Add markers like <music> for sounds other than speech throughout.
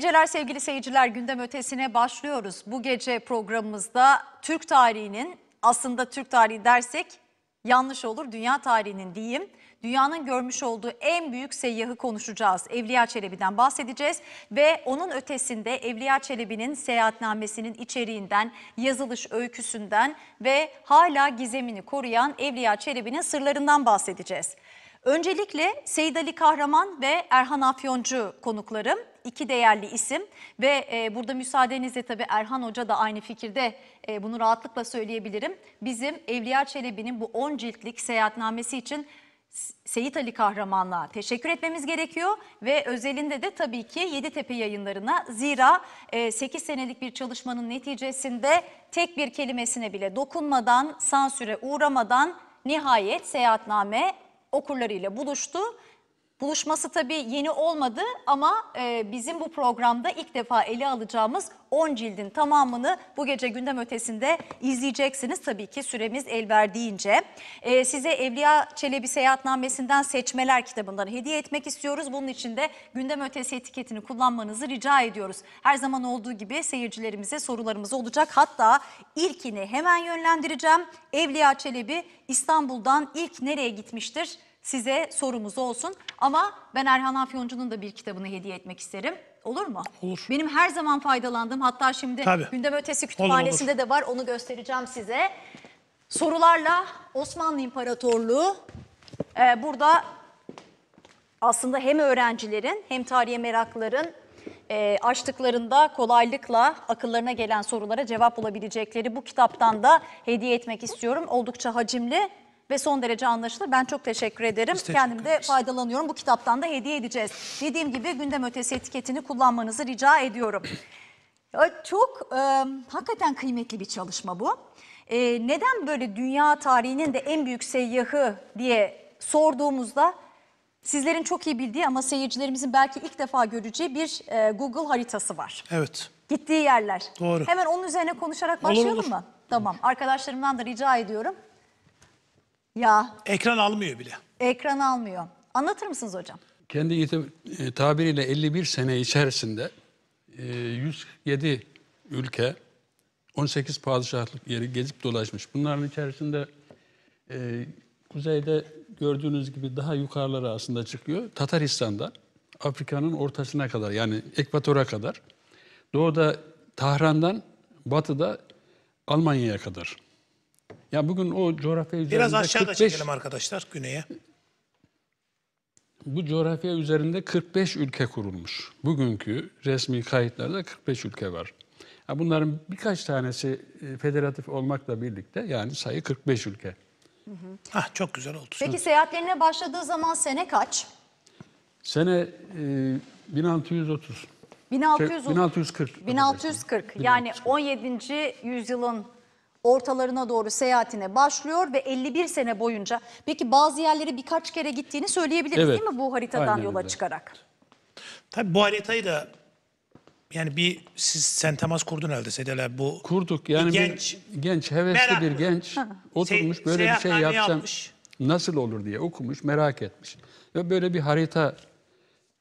geceler sevgili seyirciler. Gündem ötesine başlıyoruz. Bu gece programımızda Türk tarihinin aslında Türk tarihi dersek yanlış olur. Dünya tarihinin diyeyim. Dünyanın görmüş olduğu en büyük seyyahı konuşacağız. Evliya Çelebi'den bahsedeceğiz ve onun ötesinde Evliya Çelebi'nin seyahatnamesinin içeriğinden, yazılış öyküsünden ve hala gizemini koruyan Evliya Çelebi'nin sırlarından bahsedeceğiz. Öncelikle Seyit Ali Kahraman ve Erhan Afyoncu konuklarım. iki değerli isim ve e, burada müsaadenizle tabii Erhan Hoca da aynı fikirde e, bunu rahatlıkla söyleyebilirim. Bizim Evliya Çelebi'nin bu 10 ciltlik seyahatnamesi için Seyit Ali Kahraman'la teşekkür etmemiz gerekiyor ve özelinde de tabii ki Yeditepe yayınlarına zira 8 e, senelik bir çalışmanın neticesinde tek bir kelimesine bile dokunmadan, sansüre uğramadan nihayet seyahatname okurlarıyla buluştu Buluşması tabii yeni olmadı ama e, bizim bu programda ilk defa ele alacağımız 10 cildin tamamını bu gece gündem ötesinde izleyeceksiniz. Tabii ki süremiz el verdiğince. E, size Evliya Çelebi Seyahatnamesi'nden Seçmeler kitabından hediye etmek istiyoruz. Bunun için de gündem ötesi etiketini kullanmanızı rica ediyoruz. Her zaman olduğu gibi seyircilerimize sorularımız olacak. Hatta ilkini hemen yönlendireceğim. Evliya Çelebi İstanbul'dan ilk nereye gitmiştir? size sorumuz olsun. Ama ben Erhan Afyoncu'nun da bir kitabını hediye etmek isterim. Olur mu? Olur. Benim her zaman faydalandığım hatta şimdi Tabii. gündem ötesi kütüphanesinde olur, olur. de var onu göstereceğim size. Sorularla Osmanlı İmparatorluğu e, burada aslında hem öğrencilerin hem tarihe merakların e, açtıklarında kolaylıkla akıllarına gelen sorulara cevap bulabilecekleri bu kitaptan da hediye etmek istiyorum. Oldukça hacimli ve son derece anlaşılır. Ben çok teşekkür ederim. Biz teşekkür Kendim de faydalanıyorum. Bu kitaptan da hediye edeceğiz. Dediğim gibi gündem ötesi etiketini kullanmanızı rica ediyorum. <clears throat> Çok e, hakikaten kıymetli bir çalışma bu. E, neden böyle dünya tarihinin de en büyük seyyahı diye sorduğumuzda sizlerin çok iyi bildiği ama seyircilerimizin belki ilk defa göreceği bir e, Google haritası var. Evet. Gittiği yerler. Doğru. Hemen onun üzerine konuşarak başlayalım olur, olur. mı? Tamam. Arkadaşlarımdan da rica ediyorum. Ya Ekran almıyor bile. ekran almıyor. Anlatır mısınız hocam? Kendi iti- e, tabiriyle 51 sene içerisinde 107 e, ülke, 18 padişahlık yeri gezip dolaşmış. Bunların içerisinde e, kuzeyde gördüğünüz gibi daha yukarılara aslında çıkıyor. Tataristan'da, Afrika'nın ortasına kadar yani ekvatora kadar. Doğuda Tahran'dan, batıda Almanya'ya kadar. Ya bugün o coğrafya üzerinde... Biraz aşağıda 45, çekelim arkadaşlar güneye. Bu coğrafya üzerinde 45 ülke kurulmuş. Bugünkü resmi kayıtlarda 45 ülke var. Ya bunların birkaç tanesi e, federatif olmakla birlikte yani sayı 45 ülke. Hı hı. Ah çok güzel oldu. Peki seyahatlerine başladığı zaman sene kaç? Sene e, 1630. 1630. Şey, 1640. 1640. 1640. Yani 17. yüzyılın ortalarına doğru seyahatine başlıyor ve 51 sene boyunca peki bazı yerlere birkaç kere gittiğini söyleyebiliriz evet. değil mi bu haritadan Aynen yola öyle. çıkarak? Tabii bu haritayı da yani bir siz sen temas kurdun herhalde Sedela bu kurduk yani bir genç bir, genç hevesli meraklı. bir genç oturmuş böyle bir şey yapsam yapmış. nasıl olur diye okumuş merak etmiş ve böyle bir harita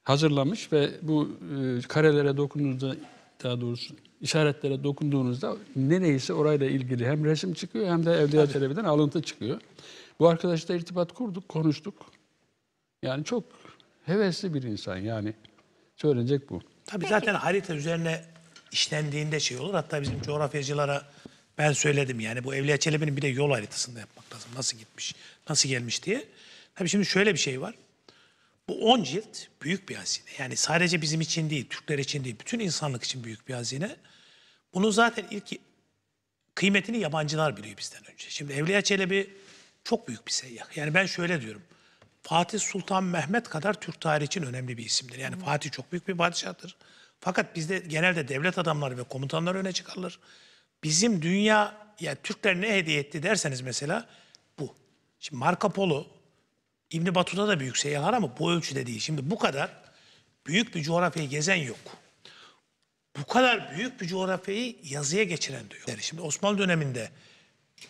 hazırlamış ve bu e, karelere dokunduğunda daha doğrusu işaretlere dokunduğunuzda nereyse orayla ilgili hem resim çıkıyor hem de Evliya Çelebi'den alıntı çıkıyor. Bu arkadaşla irtibat kurduk, konuştuk. Yani çok hevesli bir insan yani. Söylenecek bu. Tabii Peki. zaten harita üzerine işlendiğinde şey olur. Hatta bizim coğrafyacılara ben söyledim yani bu Evliya Çelebi'nin bir de yol haritasında yapmak lazım. Nasıl gitmiş, nasıl gelmiş diye. Tabii şimdi şöyle bir şey var. Bu 10 cilt büyük bir hazine. Yani sadece bizim için değil, Türkler için değil, bütün insanlık için büyük bir hazine. Bunu zaten ilk kıymetini yabancılar biliyor bizden önce. Şimdi Evliya Çelebi çok büyük bir seyyah. Yani ben şöyle diyorum. Fatih Sultan Mehmet kadar Türk tarihi için önemli bir isimdir. Yani hmm. Fatih çok büyük bir padişahtır. Fakat bizde genelde devlet adamları ve komutanlar öne çıkarılır. Bizim dünya, ya yani Türkler ne hediye etti derseniz mesela bu. Şimdi Marco Polo İbn Batuta da büyük seyahat ama bu ölçüde değil. Şimdi bu kadar büyük bir coğrafyayı gezen yok. Bu kadar büyük bir coğrafyayı yazıya geçiren de yok. Yani şimdi Osmanlı döneminde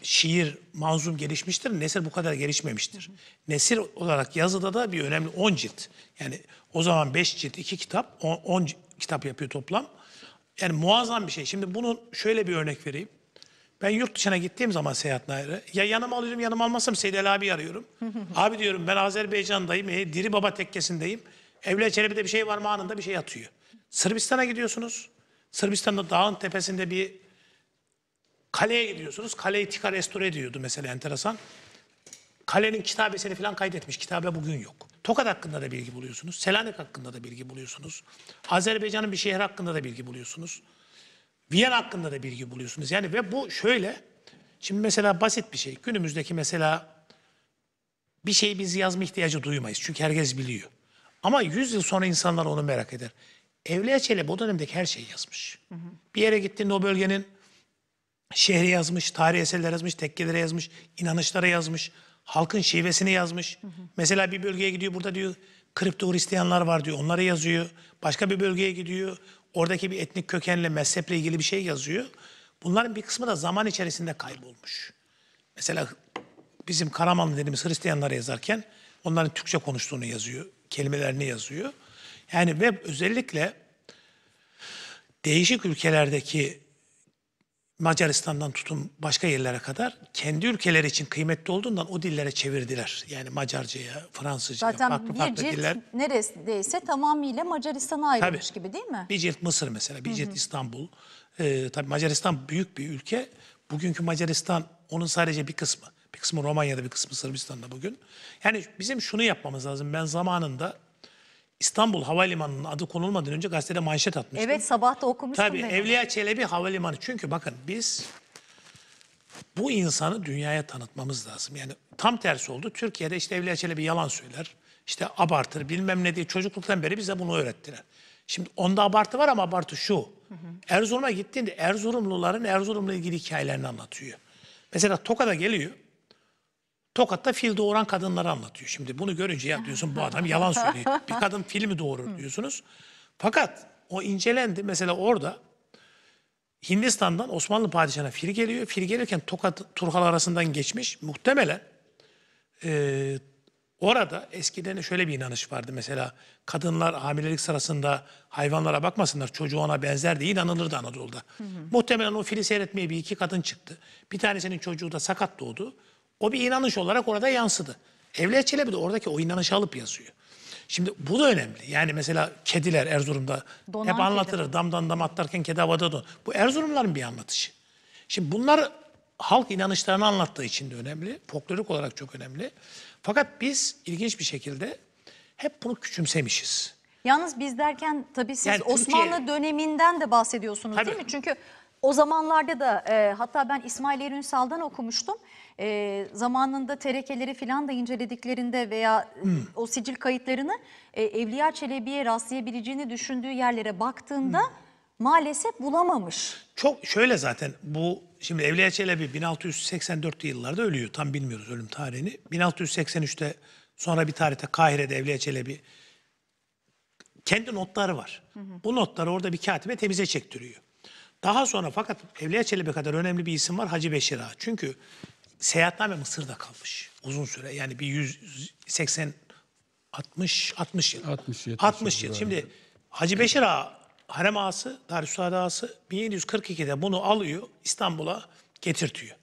şiir, manzum gelişmiştir. Nesir bu kadar gelişmemiştir. Nesir olarak yazıda da bir önemli 10 cilt. Yani o zaman 5 cilt, 2 kitap, 10 kitap yapıyor toplam. Yani muazzam bir şey. Şimdi bunun şöyle bir örnek vereyim. Ben yurt dışına gittiğim zaman seyahatlere ya yanıma alıyorum yanıma almazsam Seydel abi arıyorum. <laughs> abi diyorum ben Azerbaycan'dayım. E, Diri Baba tekkesindeyim. Evle Çelebi'de bir şey var mı anında bir şey atıyor. Sırbistan'a gidiyorsunuz. Sırbistan'da dağın tepesinde bir kaleye gidiyorsunuz. Kaleyi Tika restore ediyordu mesela enteresan. Kalenin kitabesini falan kaydetmiş. Kitabe bugün yok. Tokat hakkında da bilgi buluyorsunuz. Selanik hakkında da bilgi buluyorsunuz. Azerbaycan'ın bir şehir hakkında da bilgi buluyorsunuz. Viyana hakkında da bilgi buluyorsunuz. Yani ve bu şöyle. Şimdi mesela basit bir şey. Günümüzdeki mesela bir şeyi biz yazma ihtiyacı duymayız. Çünkü herkes biliyor. Ama 100 yıl sonra insanlar onu merak eder. Evliya Çelebi o dönemdeki her şeyi yazmış. Hı hı. Bir yere gittiğinde o bölgenin şehri yazmış, tarih eserleri yazmış, tekkelere yazmış, inanışlara yazmış, halkın şivesini yazmış. Hı hı. Mesela bir bölgeye gidiyor burada diyor kripto Hristiyanlar var diyor onları yazıyor. Başka bir bölgeye gidiyor Oradaki bir etnik kökenle, mezheple ilgili bir şey yazıyor. Bunların bir kısmı da zaman içerisinde kaybolmuş. Mesela bizim Karamanlı dediğimiz Hristiyanlara yazarken onların Türkçe konuştuğunu yazıyor, kelimelerini yazıyor. Yani ve özellikle değişik ülkelerdeki Macaristan'dan tutun başka yerlere kadar kendi ülkeleri için kıymetli olduğundan o dillere çevirdiler. Yani Macarca'ya, Fransızca'ya, Zaten farklı farklı cilt diller. Zaten neredeyse tamamıyla Macaristan'a ayrılmış tabii, gibi değil mi? Bir cilt Mısır mesela, bir cilt Hı -hı. İstanbul. Ee, tabii Macaristan büyük bir ülke. Bugünkü Macaristan onun sadece bir kısmı. Bir kısmı Romanya'da, bir kısmı Sırbistan'da bugün. Yani bizim şunu yapmamız lazım. Ben zamanında İstanbul Havalimanı'nın adı konulmadan önce gazetede manşet atmıştım. Evet sabah da okumuştum. Tabii ben. Evliya Çelebi Havalimanı. Çünkü bakın biz bu insanı dünyaya tanıtmamız lazım. Yani tam tersi oldu. Türkiye'de işte Evliya Çelebi yalan söyler. İşte abartır bilmem ne diye çocukluktan beri bize bunu öğrettiler. Şimdi onda abartı var ama abartı şu. Erzurum'a gittiğinde Erzurumluların Erzurum'la ilgili hikayelerini anlatıyor. Mesela Toka'da geliyor. Tokat'ta fil doğuran kadınları anlatıyor. Şimdi bunu görünce ya diyorsun bu adam yalan <laughs> söylüyor. Bir kadın fil mi doğurur diyorsunuz. Fakat o incelendi. Mesela orada Hindistan'dan Osmanlı padişahına fil geliyor. Fil gelirken Tokat Turhal arasından geçmiş. Muhtemelen e, orada eskiden şöyle bir inanış vardı. Mesela kadınlar hamilelik sırasında hayvanlara bakmasınlar. Çocuğu ona benzer diye inanılırdı Anadolu'da. Hı hı. Muhtemelen o fili seyretmeye bir iki kadın çıktı. Bir tanesinin çocuğu da sakat doğdu. O bir inanış olarak orada yansıdı. Evliya Çelebi de oradaki o inanışı alıp yazıyor. Şimdi bu da önemli. Yani mesela kediler Erzurum'da Donan hep anlatılır. Kedi. Damdan dam atlarken kedi havada don. Bu Erzurumların bir anlatışı. Şimdi bunlar halk inanışlarını anlattığı için de önemli. Folklorik olarak çok önemli. Fakat biz ilginç bir şekilde hep bunu küçümsemişiz. Yalnız biz derken tabii siz yani Osmanlı Türkiye... döneminden de bahsediyorsunuz tabii. değil mi? Çünkü o zamanlarda da e, hatta ben İsmail Erin okumuştum e, zamanında terekeleri filan da incelediklerinde veya hmm. o sicil kayıtlarını e, Evliya Çelebi'ye rastlayabileceğini düşündüğü yerlere baktığında hmm. maalesef bulamamış. Çok şöyle zaten bu şimdi Evliya Çelebi 1684 yıllarda ölüyor. Tam bilmiyoruz ölüm tarihini. 1683'te sonra bir tarihte Kahire'de Evliya Çelebi kendi notları var. Hı hı. Bu notları orada bir katibe temize çektiriyor. Daha sonra fakat Evliya Çelebi kadar önemli bir isim var Hacı Beşir Ağa. Çünkü seyahatname Mısır'da kalmış uzun süre. Yani bir 180 60 60 yıl. 60 60 yıl. Şimdi Hacı Beşir Ağa Harem Ağası, Darüşşad Ağası 1742'de bunu alıyor İstanbul'a getirtiyor.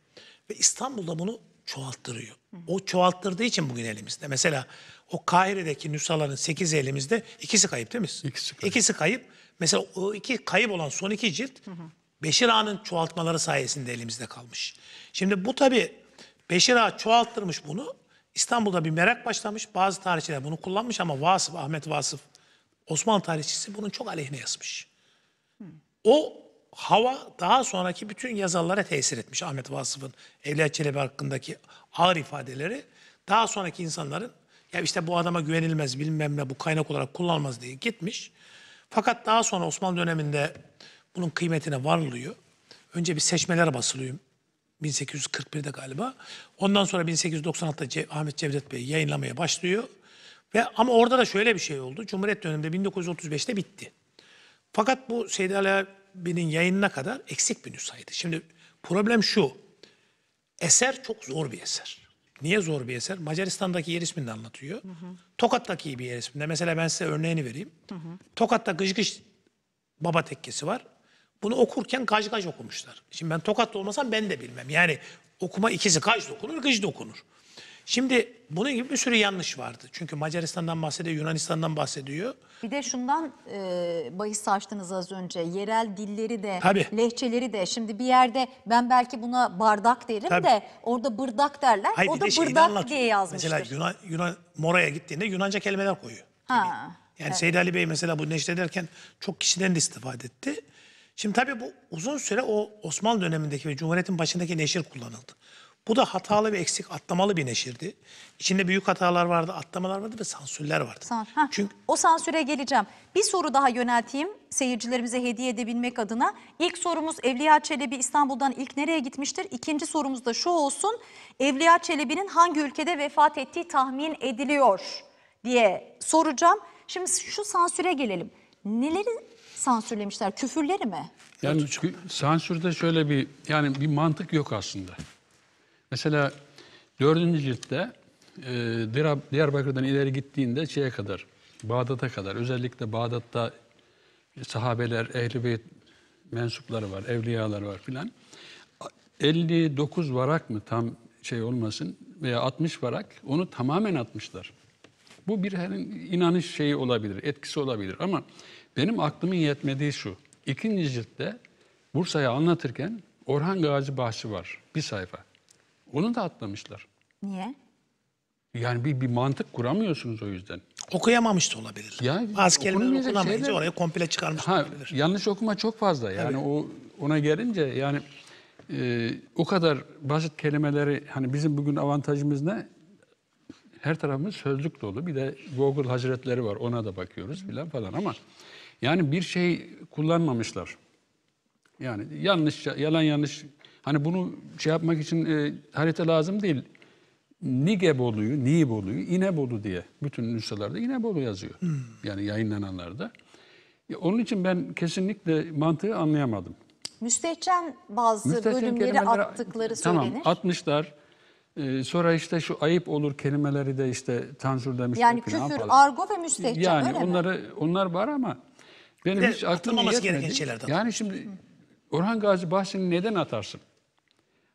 Ve İstanbul'da bunu çoğalttırıyor. O çoğalttırdığı için bugün elimizde. Mesela o Kahire'deki nüshaların 8 elimizde ikisi kayıp değil mi? İkisi kayıp. İkisi kayıp. Mesela o iki kayıp olan son iki cilt hı hı. Beşir Ağa'nın çoğaltmaları sayesinde elimizde kalmış. Şimdi bu tabii Beşir Ağa çoğalttırmış bunu. İstanbul'da bir merak başlamış. Bazı tarihçiler bunu kullanmış ama Vasıf, Ahmet Vasıf, Osmanlı tarihçisi bunun çok aleyhine yazmış. O hava daha sonraki bütün yazarlara tesir etmiş. Ahmet Vasıf'ın Evliya Çelebi hakkındaki ağır ifadeleri daha sonraki insanların ya işte bu adama güvenilmez bilmem ne bu kaynak olarak kullanılmaz diye gitmiş. Fakat daha sonra Osmanlı döneminde bunun kıymetine varılıyor. Önce bir seçmeler basılıyor 1841'de galiba. Ondan sonra 1896'da Ce Ahmet Cevdet Bey yayınlamaya başlıyor. Ve ama orada da şöyle bir şey oldu. Cumhuriyet döneminde 1935'te bitti. Fakat bu Seydi Ali Ağabey'in yayınına kadar eksik bir nüshaydı. Şimdi problem şu. Eser çok zor bir eser. Niye zor bir eser? Macaristan'daki yer ismini anlatıyor. Hı hı. Tokat'taki bir yer isminde. Mesela ben size örneğini vereyim. Hı hı. Tokat'ta Gışgış Baba Tekkesi var. Bunu okurken gaj gaj okumuşlar. Şimdi ben tokatlı olmasam ben de bilmem. Yani okuma ikisi gaj dokunur, gıj dokunur. Şimdi bunun gibi bir sürü yanlış vardı. Çünkü Macaristan'dan bahsediyor, Yunanistan'dan bahsediyor. Bir de şundan e, bahis açtınız az önce. Yerel dilleri de, Tabii. lehçeleri de. Şimdi bir yerde ben belki buna bardak derim Tabii. de orada bırdak derler. Hayır, o da bırdak diye yazmıştır. Mesela Yunan, Yunan, Mora'ya gittiğinde Yunanca kelimeler koyuyor. Ha. Yani evet. Seyit Ali Bey mesela bu derken çok kişiden de istifade etti. Şimdi tabii bu uzun süre o Osmanlı dönemindeki ve Cumhuriyet'in başındaki neşir kullanıldı. Bu da hatalı ve eksik atlamalı bir neşirdi. İçinde büyük hatalar vardı, atlamalar vardı ve sansürler vardı. San, Heh. Çünkü o sansüre geleceğim. Bir soru daha yönelteyim seyircilerimize hediye edebilmek adına. İlk sorumuz Evliya Çelebi İstanbul'dan ilk nereye gitmiştir? İkinci sorumuz da şu olsun. Evliya Çelebi'nin hangi ülkede vefat ettiği tahmin ediliyor diye soracağım. Şimdi şu sansüre gelelim. Nelerin sansürlemişler? Küfürleri mi? Yani çünkü sansürde şöyle bir yani bir mantık yok aslında. Mesela dördüncü ciltte e, Diyarbakır'dan ileri gittiğinde şeye kadar, Bağdat'a kadar özellikle Bağdat'ta sahabeler, ehl-i beyt mensupları var, evliyalar var filan. 59 varak mı tam şey olmasın veya 60 varak onu tamamen atmışlar. Bu bir herin inanış şeyi olabilir, etkisi olabilir ama benim aklımın yetmediği şu. İkinci ciltte Bursa'yı anlatırken Orhan Gazi Bahçı var. Bir sayfa. Onu da atlamışlar. Niye? Yani bir, bir mantık kuramıyorsunuz o yüzden. Okuyamamış da olabilir. Ya, Bazı kelimeler okunamayınca şeyler... oraya komple çıkarmış ha, olabilir. Yanlış okuma çok fazla. Yani o ona gelince yani e, o kadar basit kelimeleri hani bizim bugün avantajımız ne? Her tarafımız sözlük dolu. Bir de Google Hazretleri var. Ona da bakıyoruz filan falan ama yani bir şey kullanmamışlar. Yani yanlış, yalan yanlış. Hani bunu şey yapmak için e, harita lazım değil. Nigebolu'yu, Nibolu'yu, İnebolu diye bütün nüshalarda İnebolu yazıyor. Hmm. Yani yayınlananlarda. Ya onun için ben kesinlikle mantığı anlayamadım. Müstehcen bazı Müstehcen bölümleri attıkları tamam, söylenir. Tamam atmışlar. Ee, sonra işte şu ayıp olur kelimeleri de işte Tanzur demiş. Yani küfür, argo ve müstehcen yani öyle onları, mi? Yani onlar var ama benim hiç aklım atılmaması gereken şeylerden. Yani şimdi Orhan Gazi bahsini neden atarsın?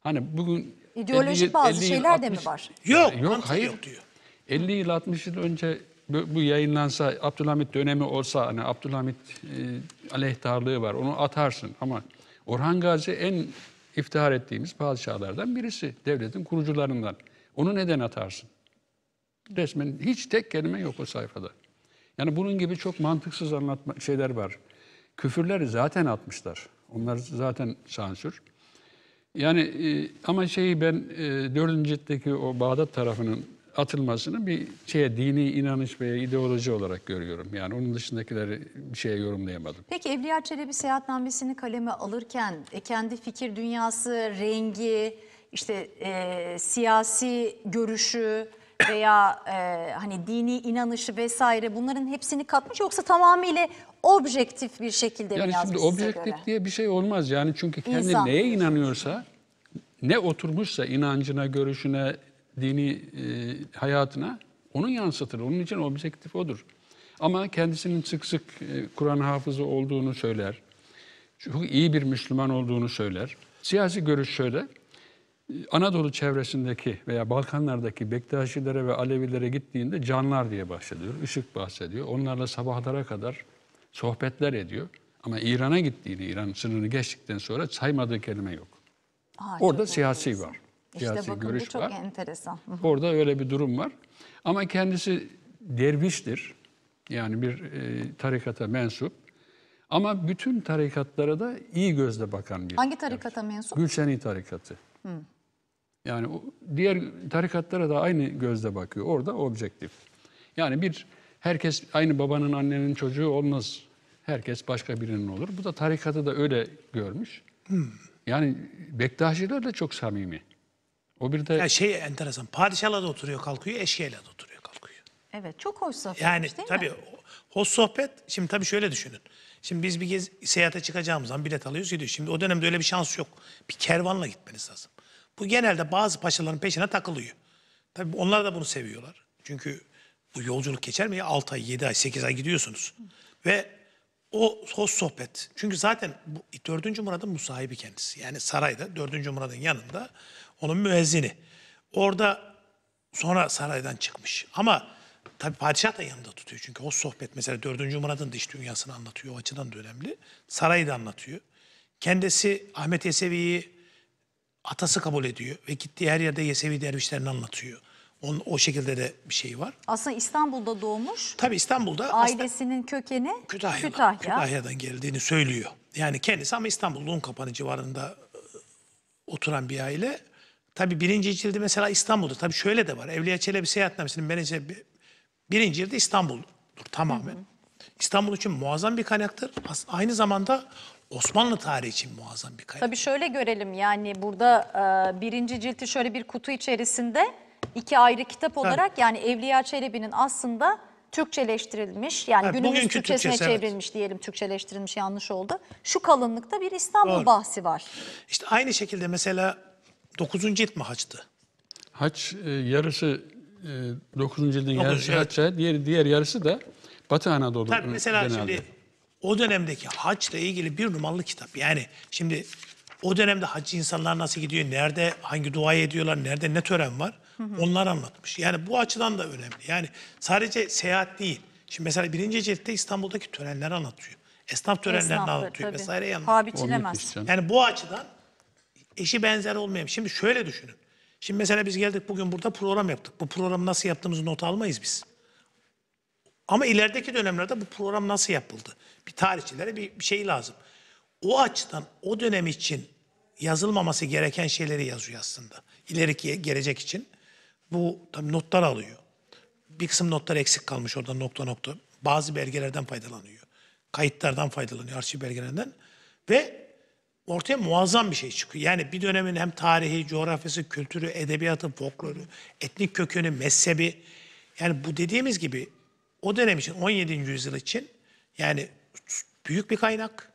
Hani bugün İdeolojik 50 bazı 50 şeyler de mi var? Yok, yok hayır. Yok diyor. 50 yıl 60 yıl önce bu, bu yayınlansa Abdülhamit dönemi olsa hani Abdülhamit e, aleyhtarlığı var onu atarsın ama Orhan Gazi en iftihar ettiğimiz padişahlardan birisi devletin kurucularından. Onu neden atarsın? Resmen hiç tek kelime yok o sayfada. Yani bunun gibi çok mantıksız anlatma şeyler var. Küfürleri zaten atmışlar. Onlar zaten sansür. Yani e, ama şeyi ben e, 4. ciltteki o Bağdat tarafının atılmasını bir şeye dini inanış veya ideoloji olarak görüyorum. Yani onun dışındakileri bir şeye yorumlayamadım. Peki Evliya Çelebi seyahatnamesini kaleme alırken e, kendi fikir dünyası, rengi, işte e, siyasi görüşü, veya e, hani dini inanışı vesaire bunların hepsini katmış yoksa tamamıyla objektif bir şekilde yani mi yazmış şimdi objektif diye bir şey olmaz yani çünkü kendi İnsan. neye inanıyorsa ne oturmuşsa inancına, görüşüne, dini e, hayatına onu yansıtır. Onun için objektif odur. Ama kendisinin sık sık e, Kur'an hafızı olduğunu söyler. Çok iyi bir Müslüman olduğunu söyler. Siyasi görüş söyler. Anadolu çevresindeki veya Balkanlardaki Bektaşilere ve Alevilere gittiğinde canlar diye bahsediyor, ışık bahsediyor. Onlarla sabahlara kadar sohbetler ediyor. Ama İran'a gittiğini, İran sınırını geçtikten sonra saymadığı kelime yok. Aa, Orada siyasi var. İşte siyasi bakın görüş bu çok var. enteresan. Orada öyle bir durum var. Ama kendisi derviştir. Yani bir e, tarikata mensup. Ama bütün tarikatlara da iyi gözle bakan bir. Hangi tarikata mensup? Gülşeni tarikatı. Hı. Yani diğer tarikatlara da aynı gözle bakıyor. Orada objektif. Yani bir herkes aynı babanın annenin çocuğu olmaz. Herkes başka birinin olur. Bu da tarikatı da öyle görmüş. Hmm. Yani Bektaşiler de çok samimi. O bir de... Yani şey enteresan. Padişahla da oturuyor kalkıyor, eşeğiyle de oturuyor kalkıyor. Evet çok hoş sohbet yani, değil tabii, mi? hoş sohbet. Şimdi tabii şöyle düşünün. Şimdi biz bir gez, seyahate çıkacağımız zaman bilet alıyoruz gidiyoruz. Şimdi o dönemde öyle bir şans yok. Bir kervanla gitmeniz lazım. Bu genelde bazı paşaların peşine takılıyor. Tabii onlar da bunu seviyorlar. Çünkü bu yolculuk geçer mi? 6 ay, 7 ay, 8 ay gidiyorsunuz. Ve o o sohbet. Çünkü zaten bu, 4. Murad'ın musahibi kendisi. Yani sarayda 4. Murad'ın yanında onun müezzini. Orada sonra saraydan çıkmış. Ama tabii padişah da yanında tutuyor. Çünkü o sohbet mesela 4. Murad'ın dış dünyasını anlatıyor. O açıdan da önemli. Sarayı da anlatıyor. Kendisi Ahmet Yesevi'yi atası kabul ediyor ve gittiği her yerde Yesevi dervişlerini anlatıyor. Onun, o şekilde de bir şey var. Aslında İstanbul'da doğmuş. Tabii İstanbul'da. Ailesinin kökeni Kütahya'dan, Kütahya. Kütahya'dan geldiğini söylüyor. Yani kendisi ama İstanbul'un kapanı civarında e, oturan bir aile. Tabii birinci cildi mesela İstanbul'da. Tabii şöyle de var. Evliya Çelebi Seyahatnamesi'nin menajeri birinci cildi İstanbul'dur tamamen. Hı hı. İstanbul için muazzam bir kaynaktır. Aynı zamanda Osmanlı tarihi için muazzam bir kayıp. Tabii şöyle görelim yani burada e, birinci cilti şöyle bir kutu içerisinde iki ayrı kitap olarak Tabii. yani Evliya Çelebi'nin aslında Türkçeleştirilmiş yani ha, günümüz Türkçesine Türkçesi, çevrilmiş evet. diyelim Türkçeleştirilmiş yanlış oldu. Şu kalınlıkta bir İstanbul Doğru. bahsi var. İşte aynı şekilde mesela 9. cilt mi haçtı? Haç e, yarısı e, 9. cildin yarısı evet. haça, e, diğer, diğer yarısı da Batı Anadolu Tabii mesela genelde. şimdi o dönemdeki haçla ilgili bir numaralı kitap. Yani şimdi o dönemde hac insanlar nasıl gidiyor, nerede hangi duayı ediyorlar, nerede ne tören var hı hı. onlar anlatmış. Yani bu açıdan da önemli. Yani sadece seyahat değil. Şimdi mesela birinci ciltte İstanbul'daki törenleri anlatıyor. Esnaf törenlerini Esnafı, anlatıyor tabii. vesaireyi anlatıyor. Habiçilemez. Yani bu açıdan eşi benzer olmayan. Şimdi şöyle düşünün. Şimdi mesela biz geldik bugün burada program yaptık. Bu programı nasıl yaptığımızı not almayız biz. Ama ilerideki dönemlerde bu program nasıl yapıldı? Bir tarihçilere bir, bir şey lazım. O açıdan o dönem için yazılmaması gereken şeyleri yazıyor aslında. İleriki gelecek için. Bu tabii notlar alıyor. Bir kısım notlar eksik kalmış orada nokta nokta. Bazı belgelerden faydalanıyor. Kayıtlardan faydalanıyor, arşiv belgelerinden. Ve ortaya muazzam bir şey çıkıyor. Yani bir dönemin hem tarihi, coğrafyası, kültürü, edebiyatı, folkloru, etnik kökeni, mezhebi. Yani bu dediğimiz gibi o dönem için 17. yüzyıl için yani büyük bir kaynak.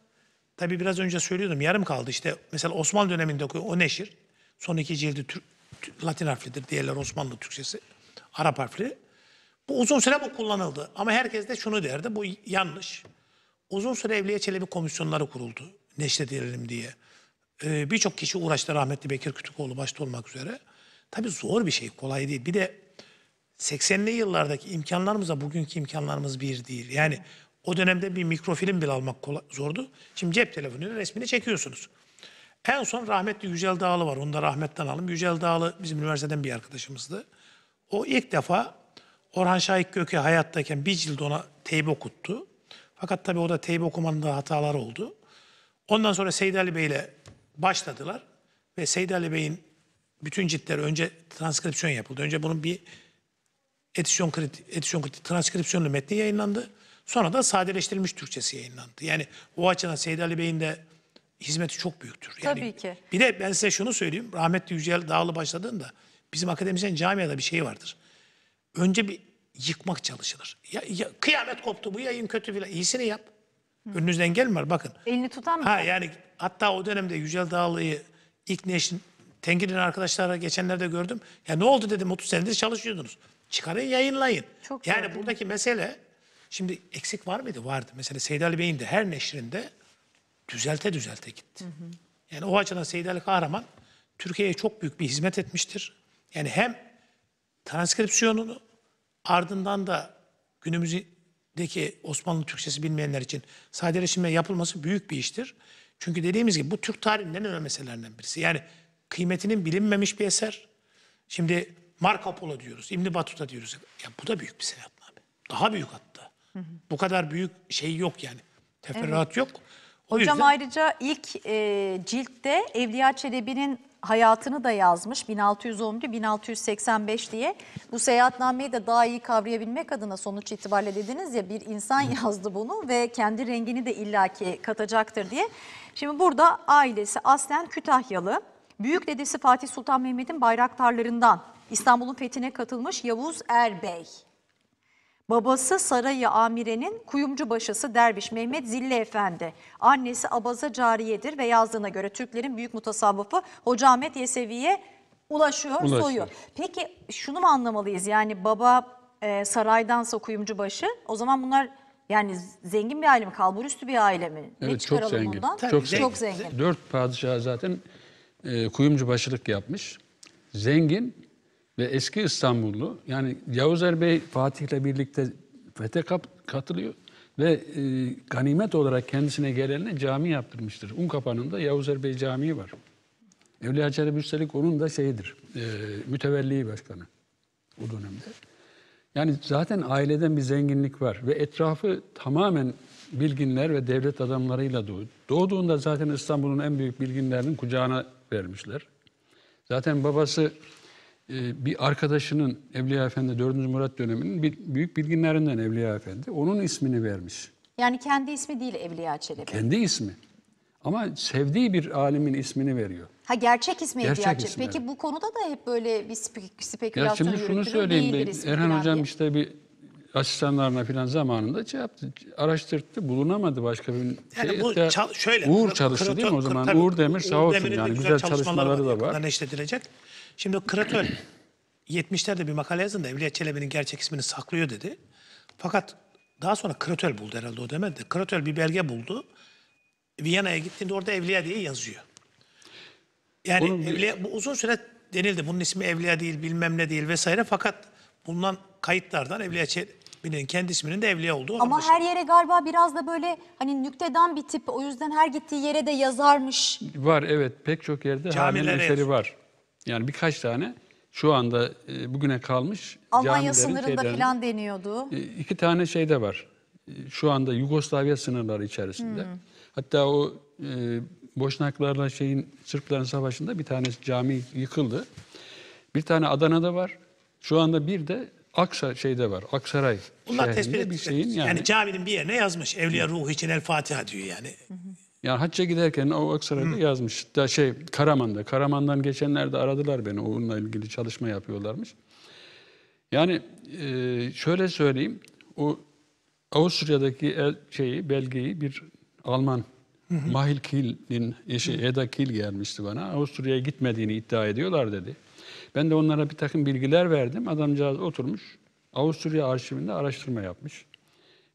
Tabii biraz önce söylüyordum yarım kaldı işte mesela Osmanlı dönemindeki o neşir son iki cildi Türk, Latin harflidir diğerler Osmanlı Türkçesi Arap harfli. Bu uzun süre bu kullanıldı ama herkes de şunu derdi bu yanlış. Uzun süre Evliya Çelebi komisyonları kuruldu neşredilelim diye. Ee, Birçok kişi uğraştı rahmetli Bekir Kütükoğlu başta olmak üzere. Tabii zor bir şey kolay değil. Bir de 80'li yıllardaki imkanlarımızla bugünkü imkanlarımız bir değil. Yani o dönemde bir mikrofilm bile almak kolay, zordu. Şimdi cep telefonuyla resmini çekiyorsunuz. En son rahmetli Yücel Dağlı var. Onu da rahmetten alalım. Yücel Dağlı bizim üniversiteden bir arkadaşımızdı. O ilk defa Orhan Şahik Göke hayattayken bir cilt ona teybi okuttu. Fakat tabii o da teybi okumanın da hataları oldu. Ondan sonra Seyit Ali Bey ile başladılar. Ve Seyit Ali Bey'in bütün ciltleri önce transkripsiyon yapıldı. Önce bunun bir edisyon kredi, edisyon kredi, transkripsiyonlu metni yayınlandı. Sonra da sadeleştirilmiş Türkçesi yayınlandı. Yani o açıdan Seyit Ali Bey'in de hizmeti çok büyüktür. Yani Tabii ki. Bir de ben size şunu söyleyeyim. Rahmetli Yücel Dağlı başladığında bizim akademisyen camiada bir şey vardır. Önce bir yıkmak çalışılır. Ya, ya, kıyamet koptu bu yayın kötü filan. İyisini yap. Hı. Önünüzden engel var bakın. Elini tutan mı? Ha şey. yani hatta o dönemde Yücel Dağlı'yı ilk neşin Tengin'in arkadaşlara geçenlerde gördüm. Ya ne oldu dedim 30 senedir çalışıyordunuz çıkarın yayınlayın. Çok yani doğru. buradaki mesele şimdi eksik var mıydı? Vardı. Mesela Seyit Ali Bey'in de her neşrinde düzelte düzelte gitti. Hı hı. Yani o açıdan Seyit Ali Kahraman Türkiye'ye çok büyük bir hizmet etmiştir. Yani hem transkripsiyonunu ardından da günümüzdeki Osmanlı Türkçesi bilmeyenler için sadeleştirme yapılması büyük bir iştir. Çünkü dediğimiz gibi bu Türk tarihinin en önemli meselelerinden birisi. Yani kıymetinin bilinmemiş bir eser. Şimdi Marco Polo diyoruz, İbn Batuta diyoruz. Ya bu da büyük bir seyahatname. Daha büyük hatta. Hı hı. Bu kadar büyük şey yok yani. Teferruat evet. yok. O Hocam yüzden... ayrıca ilk e, ciltte Evliya Çelebi'nin hayatını da yazmış 1611-1685 diye. Bu seyahatnameyi de daha iyi kavrayabilmek adına sonuç itibariyle dediniz ya bir insan yazdı bunu ve kendi rengini de illaki katacaktır diye. Şimdi burada ailesi aslen Kütahyalı büyük dedesi Fatih Sultan Mehmet'in bayraktarlarından İstanbul'un fethine katılmış Yavuz Erbey. Babası sarayı amirenin kuyumcu başısı derviş Mehmet Zille Efendi. Annesi Abaza Cariye'dir ve yazdığına göre Türklerin büyük mutasavvıfı Hoca Ahmet Yesevi'ye ulaşıyor, ulaşıyor, soyuyor. Peki şunu mu anlamalıyız? Yani baba e, saraydansa kuyumcu başı o zaman bunlar yani zengin bir aile mi? Kalburüstü bir aile mi? Evet, ne çok zengin. Bundan? Tabii, çok zengin. Dört padişah zaten e, kuyumcubaşılık yapmış. Zengin ve eski İstanbullu. Yani Yavuzer Bey Fatih'le birlikte fete katılıyor ve e, ganimet olarak kendisine gelenle cami yaptırmıştır. Un kapanında Yavuzer Bey Camii var. Evliya Çelebi üstelik onun da şeyidir, e, mütevelli başkanı o dönemde. Yani zaten aileden bir zenginlik var ve etrafı tamamen bilginler ve devlet adamlarıyla doğdu. Doğduğunda zaten İstanbul'un en büyük bilginlerinin kucağına vermişler. Zaten babası e, bir arkadaşının Evliya Efendi 4. Murat döneminin büyük bilginlerinden Evliya Efendi. Onun ismini vermiş. Yani kendi ismi değil Evliya Çelebi. Kendi ismi. Ama sevdiği bir alimin ismini veriyor. Ha gerçek ismi Evliya Çelebi. Peki bu konuda da hep böyle bir spekülasyon spekülasyon ya şimdi şunu söyleyeyim ben. Erhan Hocam diye. işte bir asistanlarına filan zamanında şey yaptı, araştırttı, bulunamadı başka bir yani Bu çal- şöyle, Uğur çalıştı kır, değil mi o zaman? Tabii, Uğur Demir sağ olsun Demir'in yani güzel, güzel çalışmaları var, da var. Neşredilecek. Şimdi Kratör 70'lerde <clears throat> bir makale yazın Evliya Çelebi'nin gerçek ismini saklıyor dedi. Fakat daha sonra Kratör buldu herhalde o demedi de. Kratör bir belge buldu. Viyana'ya gittiğinde orada Evliya diye yazıyor. Yani Bunun Evliya, bu uzun süre denildi. Bunun ismi Evliya değil bilmem ne değil vesaire. Fakat bulunan kayıtlardan Evliya Çelebi birinin kendi isminin de evliya olduğu Ama anlaşılıyor. her yere galiba biraz da böyle hani nüktedan bir tip. O yüzden her gittiği yere de yazarmış. Var evet pek çok yerde Camilere Hane'nin eseri var. Yani birkaç tane şu anda e, bugüne kalmış Almanya sınırında şeylerini- falan deniyordu. E, İki tane şey de var. E, şu anda Yugoslavya sınırları içerisinde. Hmm. Hatta o e, Boşnaklarla şeyin Sırpların savaşında bir tane cami yıkıldı. Bir tane Adana'da var. Şu anda bir de Aksa şeyde var. Aksaray. Bunlar tespit bir etmiş. şeyin yani, yani caminin bir yerine yazmış. Evliya ruhu için El Fatiha diyor yani. Yani hacca giderken o Aksaray'da hı. yazmış. Da şey Karaman'da. Karaman'dan geçenlerde aradılar beni. Onunla ilgili çalışma yapıyorlarmış. Yani e, şöyle söyleyeyim. O Avusturya'daki el, şeyi, belgeyi bir Alman Mahil Kiel'in eşi Eda Kil gelmişti bana. Avusturya'ya gitmediğini iddia ediyorlar dedi. Ben de onlara bir takım bilgiler verdim. Adamcağız oturmuş. Avusturya arşivinde araştırma yapmış.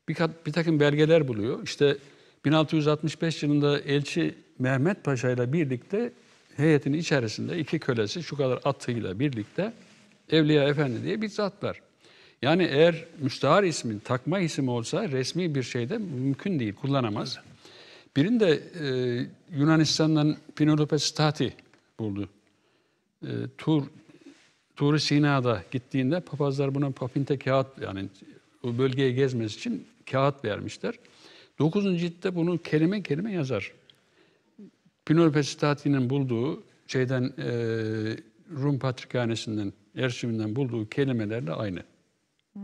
Bir, kat bir takım belgeler buluyor. İşte 1665 yılında elçi Mehmet Paşa ile birlikte heyetin içerisinde iki kölesi şu kadar atıyla birlikte Evliya Efendi diye bir zat var. Yani eğer müstahar ismin takma isim olsa resmi bir şeyde mümkün değil, kullanamaz. Birinde e, Yunanistan'dan Penelope Stati buldu. E, Tur Tur-i Sina'da gittiğinde papazlar buna papinte kağıt yani o bölgeyi gezmesi için kağıt vermişler. Dokuzuncu ciltte bunu kelime kelime yazar. Pinope Stati'nin bulduğu şeyden e, Rum Patrikhanesi'nden, arşivinden bulduğu kelimelerle aynı. Hmm.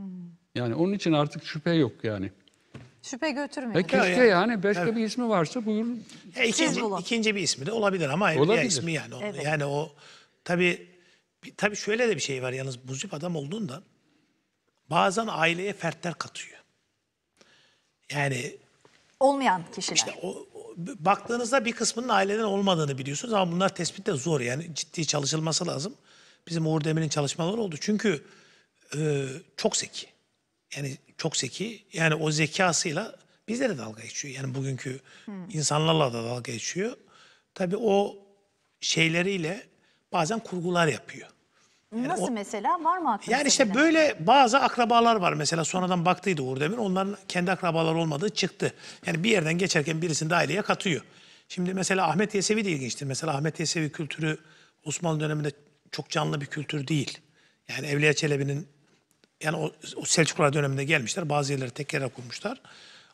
Yani onun için artık şüphe yok yani. Şüphe götürmeyin. E keşke yani, yani başka evet. bir ismi varsa buyurun. E, ikinci, ikinci bir ismi de olabilir ama olabilir. ismi yani. Evet. Yani o tabii bir, tabii şöyle de bir şey var yalnız muzip adam olduğundan bazen aileye fertler katıyor. Yani olmayan kişiler. İşte o, baktığınızda bir kısmının aileden olmadığını biliyorsunuz ama bunlar tespit de zor yani ciddi çalışılması lazım. Bizim Uğur Demir'in çalışmaları oldu. Çünkü e, çok zeki. Yani çok zeki. Yani o zekasıyla bizde de dalga geçiyor. Yani bugünkü hmm. insanlarla da dalga geçiyor. Tabii o şeyleriyle bazen kurgular yapıyor. Yani Nasıl o, mesela? Var mı aklınızda? Yani işte bile? böyle bazı akrabalar var mesela. Sonradan baktıydı Uğur Demir. Onların kendi akrabalar olmadığı çıktı. Yani bir yerden geçerken birisini de aileye katıyor. Şimdi mesela Ahmet Yesevi de ilginçtir. Mesela Ahmet Yesevi kültürü Osmanlı döneminde çok canlı bir kültür değil. Yani Evliya Çelebi'nin yani o, o Selçuklular döneminde gelmişler. Bazı yerleri tekrar kurmuşlar.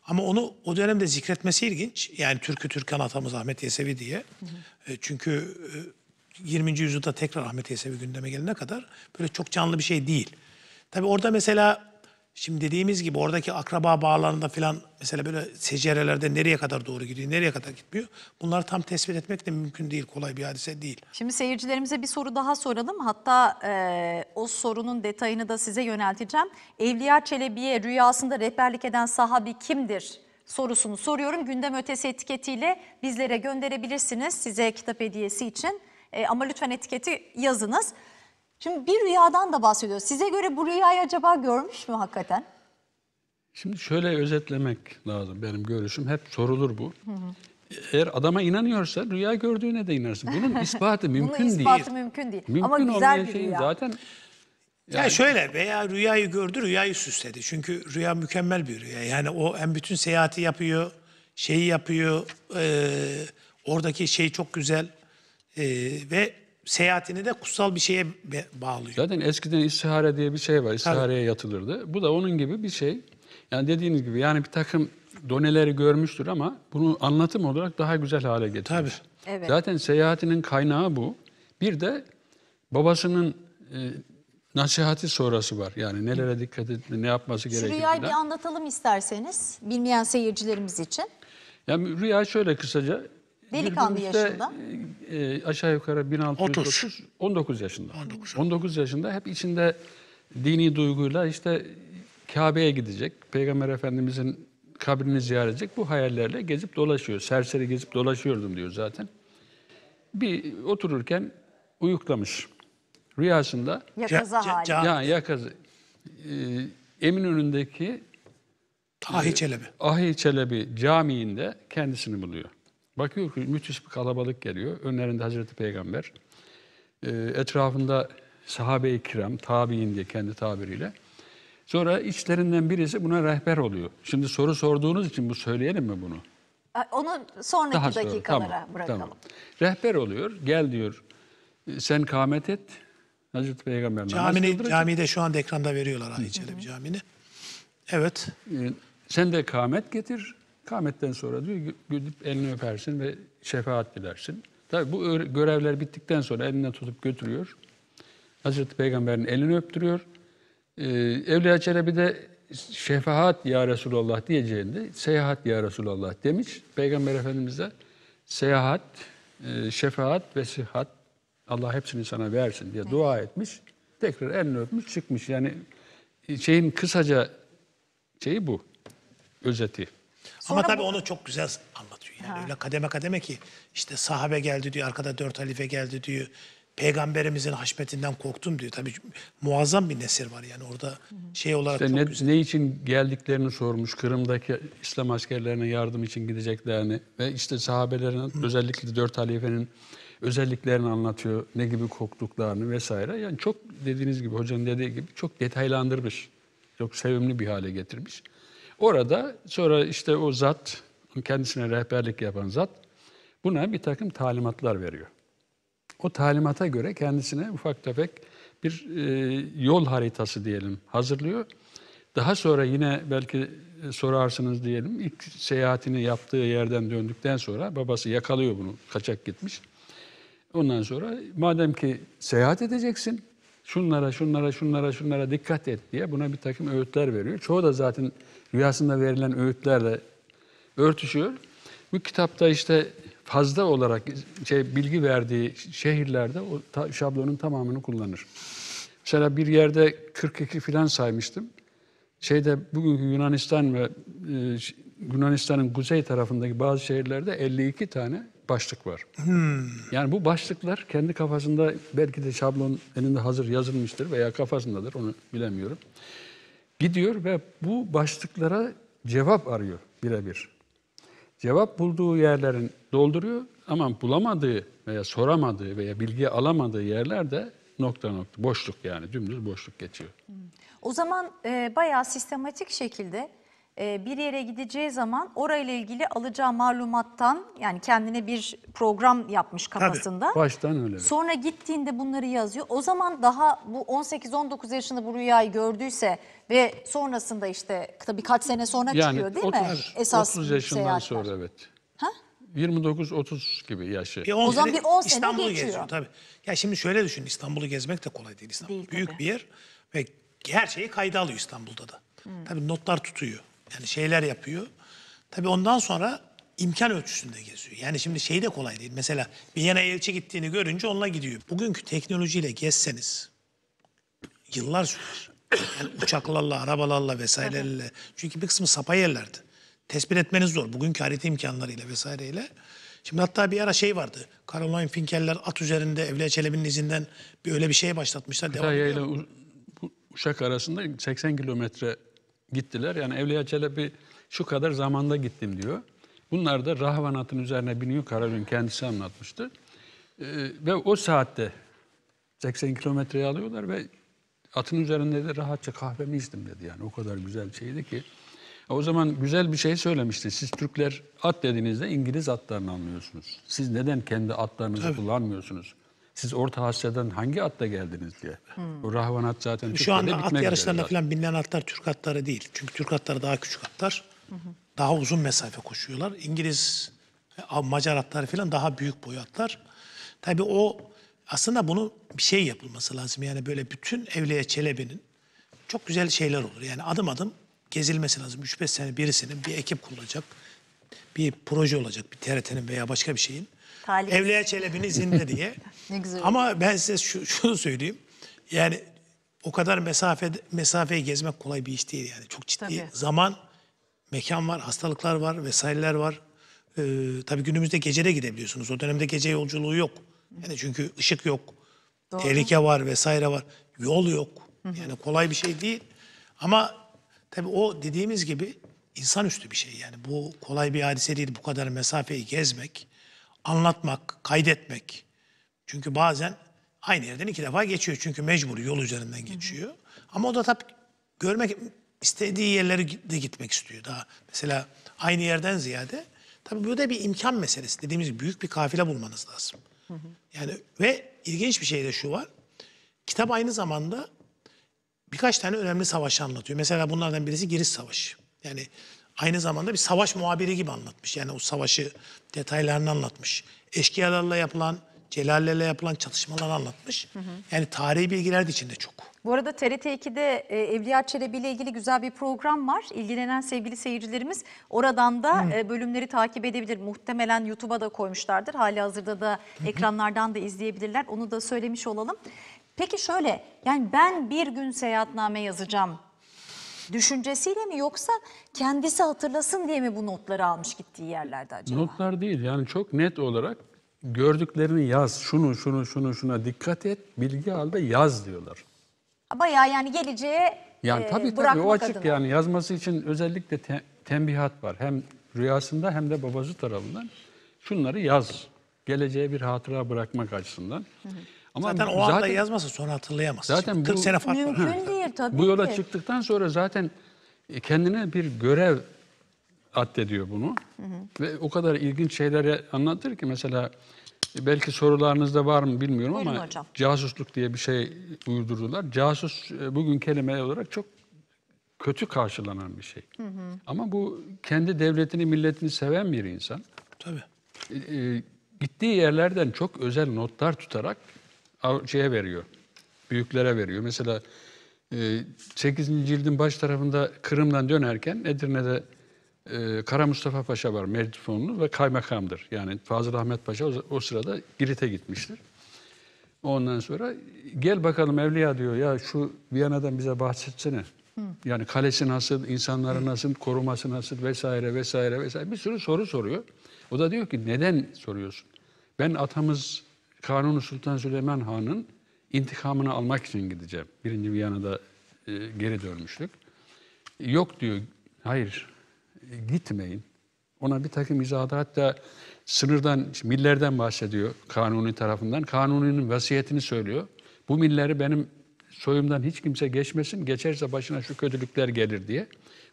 Ama onu o dönemde zikretmesi ilginç. Yani Türkü Türkan atamız Ahmet Yesevi diye. Hı hı. E, çünkü e, 20. yüzyılda tekrar Ahmet Yesevi gündeme gelene kadar böyle çok canlı bir şey değil. Tabi orada mesela şimdi dediğimiz gibi oradaki akraba bağlarında filan mesela böyle secerelerde nereye kadar doğru gidiyor, nereye kadar gitmiyor. Bunları tam tespit etmek de mümkün değil, kolay bir hadise değil. Şimdi seyircilerimize bir soru daha soralım. Hatta e, o sorunun detayını da size yönelteceğim. Evliya Çelebi'ye rüyasında rehberlik eden sahabi kimdir? sorusunu soruyorum. Gündem ötesi etiketiyle bizlere gönderebilirsiniz size kitap hediyesi için. E, ama lütfen etiketi yazınız. Şimdi bir rüyadan da bahsediyoruz. Size göre bu rüyayı acaba görmüş mü hakikaten? Şimdi şöyle özetlemek lazım benim görüşüm. Hep sorulur bu. Hı hı. Eğer adama inanıyorsa rüya gördüğüne de inansın. Bunun <laughs> ispatı mümkün Bunun ispatı mümkün değil. Mümkün Ama güzel bir rüya. Zaten yani... Ya şöyle veya rüyayı gördü, rüyayı süsledi. Çünkü rüya mükemmel bir rüya. Yani o hem bütün seyahati yapıyor, şeyi yapıyor, e, oradaki şey çok güzel e, ve seyahatini de kutsal bir şeye bağlıyor. Zaten eskiden istihare diye bir şey var. İstihareye yatılırdı. Bu da onun gibi bir şey. Yani dediğiniz gibi yani bir takım doneleri görmüştür ama bunu anlatım olarak daha güzel hale getirmiş. Tabii. Evet. Zaten seyahatinin kaynağı bu. Bir de babasının e, nasihati sonrası var. Yani nelere dikkat etme, ne yapması gerekiyor gerekir. rüyayı bir anlatalım isterseniz bilmeyen seyircilerimiz için. Yani rüya şöyle kısaca Delikanlı Gürbüz yaşında. E, e, aşağı yukarı 1630, 30. 19 yaşında. 19. 19 yaşında hep içinde dini duyguyla işte Kabe'ye gidecek, Peygamber Efendimiz'in kabrini ziyaret edecek bu hayallerle gezip dolaşıyor. Serseri gezip dolaşıyordum diyor zaten. Bir otururken uyuklamış. Rüyasında yakaza hali. Ya yakaza. E, önündeki. Ahi Çelebi. E, Ahi Çelebi camiinde kendisini buluyor. Bakıyor ki müthiş bir kalabalık geliyor. Önlerinde Hazreti Peygamber. Ee, etrafında sahabe-i kiram, tabi'in diye kendi tabiriyle. Sonra içlerinden birisi buna rehber oluyor. Şimdi soru sorduğunuz için bu söyleyelim mi bunu? Onu sonraki Daha sonra, dakikalara tamam, bırakalım. Tamam. Rehber oluyor. Gel diyor. Sen kamet et. Hazreti Peygamber Camini, de şu anda ekranda veriyorlar Hanı Çelebi camini. Evet. Ee, sen de kamet getir. Kametten sonra diyor gidip elini öpersin ve şefaat dilersin. Tabi bu görevler bittikten sonra elinden tutup götürüyor. Hazreti Peygamber'in elini öptürüyor. Ee, Evliya Çelebi de şefaat ya Resulallah diyeceğinde seyahat ya Resulallah demiş. Peygamber Efendimiz'e seyahat, e, şefaat ve sıhhat Allah hepsini sana versin diye dua etmiş. Tekrar elini öpmüş çıkmış. Yani e, şeyin kısaca şeyi bu. Özeti. Sonra Ama tabii bu... onu çok güzel anlatıyor. Yani öyle kademe kademe ki işte sahabe geldi diyor, arkada dört halife geldi diyor. Peygamberimizin haşmetinden korktum diyor. Tabii muazzam bir nesir var yani orada şey olarak işte ne, güzel. ne için geldiklerini sormuş. Kırım'daki İslam askerlerine yardım için gideceklerini ve işte sahabelerin Hı. özellikle dört halifenin özelliklerini anlatıyor. Ne gibi korktuklarını vesaire. Yani çok dediğiniz gibi hocanın dediği gibi çok detaylandırmış. Çok sevimli bir hale getirmiş. Orada sonra işte o zat, kendisine rehberlik yapan zat buna bir takım talimatlar veriyor. O talimata göre kendisine ufak tefek bir e, yol haritası diyelim hazırlıyor. Daha sonra yine belki e, sorarsınız diyelim ilk seyahatini yaptığı yerden döndükten sonra babası yakalıyor bunu kaçak gitmiş. Ondan sonra madem ki seyahat edeceksin şunlara şunlara şunlara şunlara dikkat et diye buna bir takım öğütler veriyor. Çoğu da zaten rüyasında verilen öğütlerle örtüşüyor. Bu kitapta işte fazla olarak şey, bilgi verdiği şehirlerde o ta, şablonun tamamını kullanır. Mesela bir yerde 42 filan saymıştım. Şeyde bugünkü Yunanistan ve e, Yunanistan'ın kuzey tarafındaki bazı şehirlerde 52 tane başlık var. Hmm. Yani bu başlıklar kendi kafasında belki de şablon elinde hazır yazılmıştır veya kafasındadır onu bilemiyorum gidiyor ve bu başlıklara cevap arıyor birebir. Cevap bulduğu yerlerin dolduruyor ama bulamadığı veya soramadığı veya bilgi alamadığı yerlerde nokta nokta boşluk yani dümdüz boşluk geçiyor. O zaman e, bayağı sistematik şekilde ee, bir yere gideceği zaman orayla ilgili alacağı malumattan yani kendine bir program yapmış kafasında. Tabii, baştan öyle. Sonra gittiğinde bunları yazıyor. O zaman daha bu 18-19 yaşında bu rüyayı gördüyse ve sonrasında işte tabii kaç sene sonra yani çıkıyor değil 30, mi? Esas 30 yaşından seyahatler. sonra evet. 29-30 gibi yaşı. Bir e, 10 o zaman bir 10 sene İstanbul'u geçiyor. geziyor tabii. Ya şimdi şöyle düşün İstanbul'u gezmek de kolay değil. İstanbul değil, büyük tabii. bir yer ve her şeyi kayda alıyor İstanbul'da da. Hmm. Tabii notlar tutuyor. Yani şeyler yapıyor. Tabii ondan sonra imkan ölçüsünde geziyor. Yani şimdi şey de kolay değil. Mesela bir yana elçi gittiğini görünce onunla gidiyor. Bugünkü teknolojiyle gezseniz yıllar sürer. Yani uçaklarla, arabalarla vesairelerle. Çünkü bir kısmı sapa yerlerdi. Tespit etmeniz zor. Bugünkü harita imkanlarıyla vesaireyle. Şimdi hatta bir ara şey vardı. Caroline Finkeller at üzerinde Evliya Çelebi'nin izinden bir öyle bir şey başlatmışlar. Devam Kütahya ile Uşak arasında 80 kilometre gittiler. Yani Evliya Çelebi şu kadar zamanda gittim diyor. Bunlar da Rahvanat'ın üzerine biniyor. Karagün kendisi anlatmıştı. Ee, ve o saatte 80 kilometreyi alıyorlar ve atın üzerinde de rahatça kahvemi içtim dedi. Yani o kadar güzel şeydi ki. E, o zaman güzel bir şey söylemişti. Siz Türkler at dediğinizde İngiliz atlarını anlıyorsunuz. Siz neden kendi atlarınızı evet. kullanmıyorsunuz? siz Orta Asya'dan hangi atla geldiniz diye. Hmm. O rahvanat zaten Şu anda at yarışlarında falan bilinen atlar Türk atları değil. Çünkü Türk atları daha küçük atlar. Hı Daha uzun mesafe koşuyorlar. İngiliz, Macar atları falan daha büyük boy atlar. Tabii o aslında bunu bir şey yapılması lazım. Yani böyle bütün Evliya Çelebi'nin çok güzel şeyler olur. Yani adım adım gezilmesi lazım. 3-5 sene birisinin bir ekip kurulacak. Bir proje olacak bir TRT'nin veya başka bir şeyin. Halik. Evliya Çelebi'nin izinde diye. <laughs> ne güzel. Ama ben size şu, şunu söyleyeyim. Yani o kadar mesafe mesafeyi gezmek kolay bir iş değil yani. Çok ciddi tabii. zaman, mekan var, hastalıklar var vesaireler var. Ee, tabii günümüzde gecede gidebiliyorsunuz. O dönemde gece yolculuğu yok. Yani çünkü ışık yok. Doğru. Tehlike var vesaire var. Yol yok. Yani kolay bir şey değil. Ama tabii o dediğimiz gibi insanüstü bir şey. Yani bu kolay bir hadise değil bu kadar mesafeyi gezmek anlatmak, kaydetmek. Çünkü bazen aynı yerden iki defa geçiyor. Çünkü mecbur yol üzerinden geçiyor. Hı hı. Ama o da tabii görmek istediği yerlere de gitmek istiyor. Daha mesela aynı yerden ziyade tabii bu da bir imkan meselesi. Dediğimiz gibi büyük bir kafile bulmanız lazım. Hı hı. Yani ve ilginç bir şey de şu var. Kitap aynı zamanda birkaç tane önemli savaşı anlatıyor. Mesela bunlardan birisi Giriş Savaşı. Yani aynı zamanda bir savaş muhabiri gibi anlatmış. Yani o savaşı detaylarını anlatmış. Eşkıyalarla yapılan, Celal'le yapılan çatışmaları anlatmış. Hı hı. Yani tarihi bilgiler de içinde çok. Bu arada TRT2'de e, Evliya Çelebi ile ilgili güzel bir program var. İlgilenen sevgili seyircilerimiz oradan da e, bölümleri takip edebilir. Muhtemelen YouTube'a da koymuşlardır. Hali hazırda da ekranlardan da izleyebilirler. Onu da söylemiş olalım. Peki şöyle yani ben bir gün seyahatname yazacağım düşüncesiyle mi yoksa kendisi hatırlasın diye mi bu notları almış gittiği yerlerde acaba? Notlar değil yani çok net olarak gördüklerini yaz. Şunu şunu şunu şuna dikkat et, bilgi al da yaz diyorlar. Bayağı yani geleceğe yani e, tabii tabii o açık adına. yani yazması için özellikle te tembihat var. Hem rüyasında hem de babası tarafından şunları yaz. Geleceğe bir hatıra bırakmak açısından. Hı hı. Ama zaten o anda zaten, yazmasa sonra hatırlayamaz. Zaten Şimdi 40 sene fark var. Mümkün değil tabii Bu yola ki. çıktıktan sonra zaten e, kendine bir görev addediyor bunu. Hı hı. Ve o kadar ilginç şeyleri anlatır ki mesela e, belki sorularınızda var mı bilmiyorum Buyurun ama hocam. casusluk diye bir şey uydurdular. Casus e, bugün kelime olarak çok kötü karşılanan bir şey. Hı hı. Ama bu kendi devletini, milletini seven bir insan. Tabii. E, e, gittiği yerlerden çok özel notlar tutarak şeye veriyor. Büyüklere veriyor. Mesela 8. E, cildin baş tarafında Kırım'dan dönerken Edirne'de e, Kara Mustafa Paşa var Merdifonlu ve kaymakamdır. Yani Fazıl Ahmet Paşa o sırada Girit'e gitmiştir. Ondan sonra gel bakalım Evliya diyor ya şu Viyana'dan bize bahsetsene. Hı. Yani kalesi nasıl, insanları nasıl, koruması nasıl vesaire vesaire vesaire bir sürü soru soruyor. O da diyor ki neden soruyorsun? Ben atamız Kanuni Sultan Süleyman Han'ın intikamını almak için gideceğim. Birinci Viyana'da e, geri dönmüştük. Yok diyor, hayır e, gitmeyin. Ona bir takım izahatı hatta sınırdan, millerden bahsediyor Kanuni tarafından. Kanuni'nin vasiyetini söylüyor. Bu milleri benim soyumdan hiç kimse geçmesin, geçerse başına şu kötülükler gelir diye.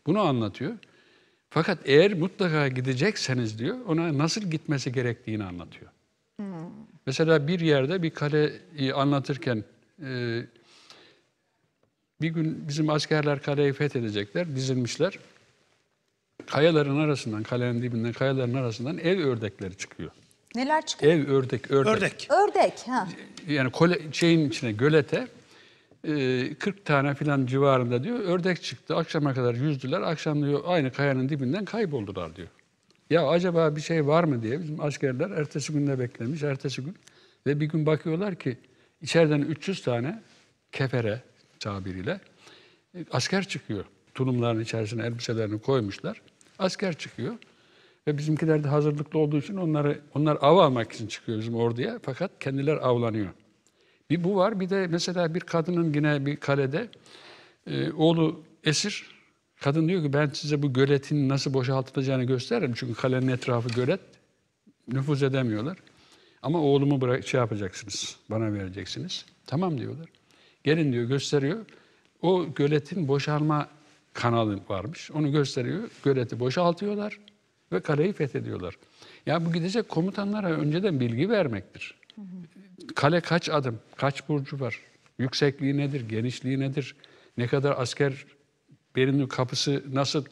Bunu anlatıyor. Fakat eğer mutlaka gidecekseniz diyor, ona nasıl gitmesi gerektiğini anlatıyor. Mesela bir yerde bir kaleyi anlatırken e, bir gün bizim askerler kaleyi fethedecekler, dizilmişler. Kayaların arasından, kalenin dibinden, kayaların arasından ev ördekleri çıkıyor. Neler çıkıyor? Ev ördek, ördek. Ördek. Ördek, ha. Yani kole, şeyin içine, gölete 40 e, tane filan civarında diyor, ördek çıktı. Akşama kadar yüzdüler, akşam diyor aynı kayanın dibinden kayboldular diyor. Ya acaba bir şey var mı diye bizim askerler ertesi günde beklemiş, ertesi gün. Ve bir gün bakıyorlar ki içeriden 300 tane kefere tabiriyle e, asker çıkıyor. Tulumların içerisine elbiselerini koymuşlar. Asker çıkıyor. Ve bizimkiler de hazırlıklı olduğu için onları onlar av almak için çıkıyor bizim orduya. Fakat kendiler avlanıyor. Bir bu var. Bir de mesela bir kadının yine bir kalede e, oğlu esir Kadın diyor ki ben size bu göletin nasıl boşaltılacağını gösteririm. Çünkü kalenin etrafı gölet. Nüfuz edemiyorlar. Ama oğlumu bırak, şey yapacaksınız, bana vereceksiniz. Tamam diyorlar. Gelin diyor gösteriyor. O göletin boşalma kanalı varmış. Onu gösteriyor. Göleti boşaltıyorlar ve kaleyi fethediyorlar. Ya bu gidecek komutanlara önceden bilgi vermektir. Kale kaç adım, kaç burcu var, yüksekliği nedir, genişliği nedir, ne kadar asker birinin kapısı nasıl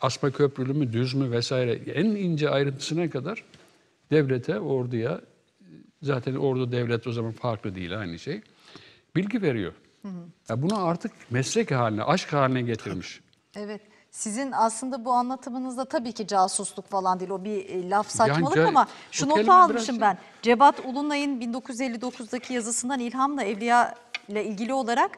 asma köprülü mü, düz mü vesaire en ince ayrıntısına kadar devlete, orduya zaten ordu devlet o zaman farklı değil aynı şey. Bilgi veriyor. Hı hı. Ya bunu artık meslek haline, aşk haline getirmiş. Evet. Sizin aslında bu anlatımınızda tabii ki casusluk falan değil. O bir e, laf saçmalık yani, ama şu notu almışım şey- ben. Cebat Ulunay'ın 1959'daki yazısından ilhamla Evliya ile ilgili olarak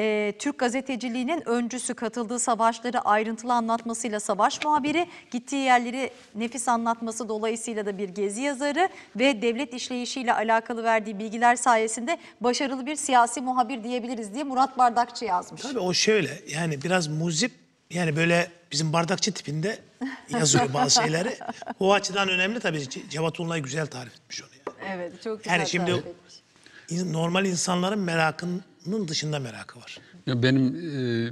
e, Türk gazeteciliğinin öncüsü katıldığı savaşları ayrıntılı anlatmasıyla savaş muhabiri, gittiği yerleri nefis anlatması dolayısıyla da bir gezi yazarı ve devlet işleyişiyle alakalı verdiği bilgiler sayesinde başarılı bir siyasi muhabir diyebiliriz diye Murat Bardakçı yazmış. Tabii o şöyle yani biraz muzip yani böyle bizim bardakçı tipinde <laughs> yazıyor bazı şeyleri. O açıdan önemli tabii. Cevat Unlay güzel tarif etmiş onu. Yani. Evet çok güzel yani şimdi tarif etmiş. normal insanların merakın sanatının dışında merakı var. Ya benim e,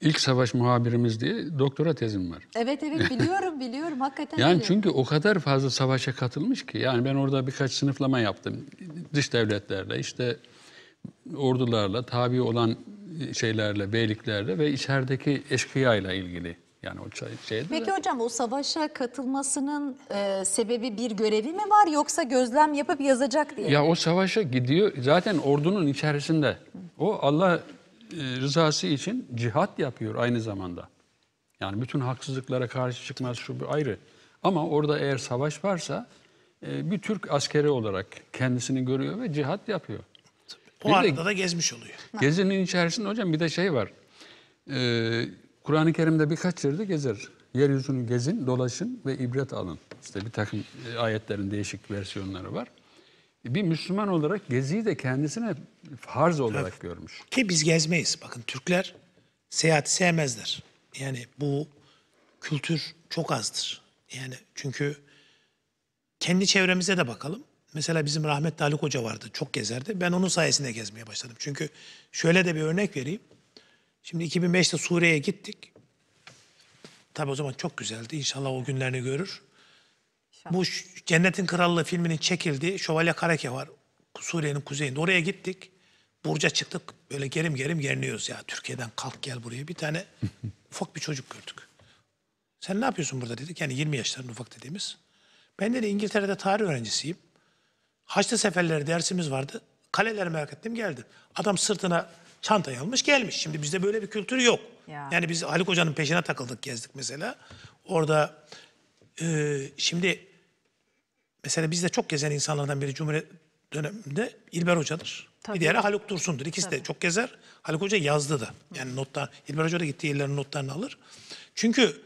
ilk savaş muhabirimiz diye doktora tezim var. Evet evet <laughs> biliyorum biliyorum hakikaten. Yani biliyorum. çünkü o kadar fazla savaşa katılmış ki yani ben orada birkaç sınıflama yaptım. Dış devletlerle işte ordularla tabi olan şeylerle, beyliklerle ve içerideki eşkıya ile ilgili. Yani o çay, Peki hocam o savaşa katılmasının e, sebebi bir görevi mi var yoksa gözlem yapıp yazacak diye? Ya o savaşa gidiyor zaten ordunun içerisinde. O Allah e, rızası için cihat yapıyor aynı zamanda. Yani bütün haksızlıklara karşı çıkmaz şu bir ayrı. Ama orada eğer savaş varsa e, bir Türk askeri olarak kendisini görüyor ve cihat yapıyor. O bir arada de, da gezmiş oluyor. Gezinin içerisinde hocam bir de şey var. Eee Kur'an-ı Kerim'de birkaç yerde gezer. Yeryüzünü gezin, dolaşın ve ibret alın. İşte bir takım e, ayetlerin değişik versiyonları var. E, bir Müslüman olarak geziyi de kendisine farz olarak Tabii. görmüş. Ki biz gezmeyiz. Bakın Türkler seyahat sevmezler. Yani bu kültür çok azdır. Yani çünkü kendi çevremize de bakalım. Mesela bizim rahmetli Ali Hoca vardı. Çok gezerdi. Ben onun sayesinde gezmeye başladım. Çünkü şöyle de bir örnek vereyim. Şimdi 2005'te Suriye'ye gittik. Tabii o zaman çok güzeldi. İnşallah o günlerini görür. İnşallah. Bu Cennetin Krallığı filminin çekildi. Şövalye Karake var. Suriye'nin kuzeyinde. Oraya gittik. Burca çıktık. Böyle gerim gerim geriniyoruz ya. Türkiye'den kalk gel buraya. Bir tane <laughs> ufak bir çocuk gördük. Sen ne yapıyorsun burada dedik. Yani 20 yaşlarında ufak dediğimiz. Ben de İngiltere'de tarih öğrencisiyim. Haçlı Seferleri dersimiz vardı. Kaleleri merak ettim geldim. Adam sırtına Çantayı almış gelmiş. Şimdi bizde böyle bir kültür yok. Ya. Yani biz Haluk Hoca'nın peşine takıldık gezdik mesela. Orada e, şimdi mesela bizde çok gezen insanlardan biri Cumhuriyet döneminde İlber Hoca'dır. Tabii. Bir diğeri Haluk Dursun'dur. İkisi Tabii. de çok gezer. Haluk Hoca yazdı da. Yani notlar, İlber Hoca da gitti yerlerin notlarını alır. Çünkü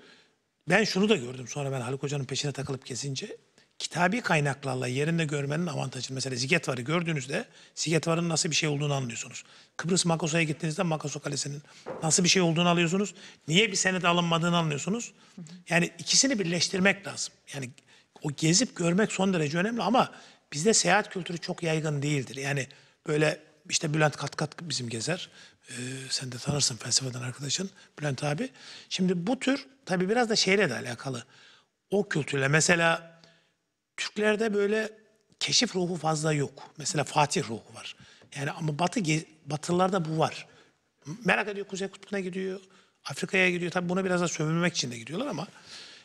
ben şunu da gördüm sonra ben Haluk Hoca'nın peşine takılıp kesince kitabi kaynaklarla yerinde görmenin avantajı. Mesela Zigetvar'ı gördüğünüzde Zigetvar'ın nasıl bir şey olduğunu anlıyorsunuz. Kıbrıs Makosa'ya gittiğinizde Makoso Kalesi'nin nasıl bir şey olduğunu alıyorsunuz. Niye bir senet alınmadığını anlıyorsunuz. Yani ikisini birleştirmek lazım. Yani o gezip görmek son derece önemli ama bizde seyahat kültürü çok yaygın değildir. Yani böyle işte Bülent kat kat bizim gezer. Ee, sen de tanırsın felsefeden arkadaşın Bülent abi. Şimdi bu tür tabii biraz da şeyle de alakalı. O kültürle mesela Türklerde böyle keşif ruhu fazla yok. Mesela Fatih ruhu var. Yani ama Batı Batılılarda bu var. Merak ediyor Kuzey Kutbu'na gidiyor, Afrika'ya gidiyor. Tabii buna biraz da sömürmek için de gidiyorlar ama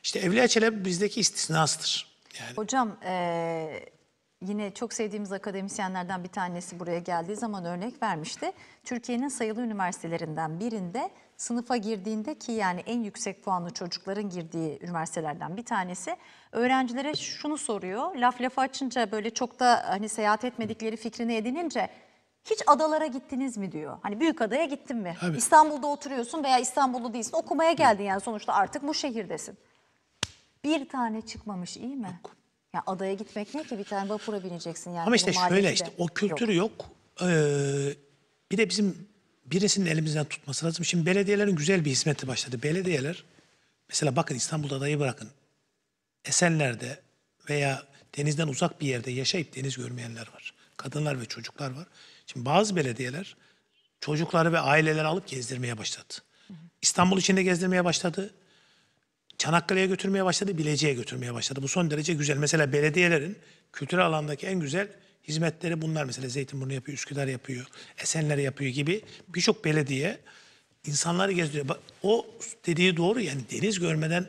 işte Evliya Çelebi bizdeki istisnasıdır. Yani. Hocam ee, yine çok sevdiğimiz akademisyenlerden bir tanesi buraya geldiği zaman örnek vermişti. Türkiye'nin sayılı üniversitelerinden birinde sınıfa girdiğinde ki yani en yüksek puanlı çocukların girdiği üniversitelerden bir tanesi öğrencilere şunu soruyor. Laf lafa açınca böyle çok da hani seyahat etmedikleri fikrini edinince hiç adalara gittiniz mi diyor. Hani büyük adaya gittin mi? Tabii. İstanbul'da oturuyorsun veya İstanbullu değilsin. Okumaya geldin yani sonuçta artık bu şehirdesin. Bir tane çıkmamış iyi mi? Yok. Ya adaya gitmek ne ki bir tane vapura bineceksin yani. Ama işte şöyle işte o kültürü yok. yok. Ee, bir de bizim birisinin elimizden tutması lazım. Şimdi belediyelerin güzel bir hizmeti başladı. Belediyeler mesela bakın İstanbul'da adayı bırakın. Esenler'de veya denizden uzak bir yerde yaşayıp deniz görmeyenler var. Kadınlar ve çocuklar var. Şimdi bazı belediyeler çocukları ve aileleri alıp gezdirmeye başladı. İstanbul içinde gezdirmeye başladı. Çanakkale'ye götürmeye başladı, Bilecik'e götürmeye başladı. Bu son derece güzel. Mesela belediyelerin kültürel alandaki en güzel hizmetleri bunlar. Mesela Zeytinburnu yapıyor, Üsküdar yapıyor, Esenler yapıyor gibi birçok belediye insanları gezdiriyor. o dediği doğru yani deniz görmeden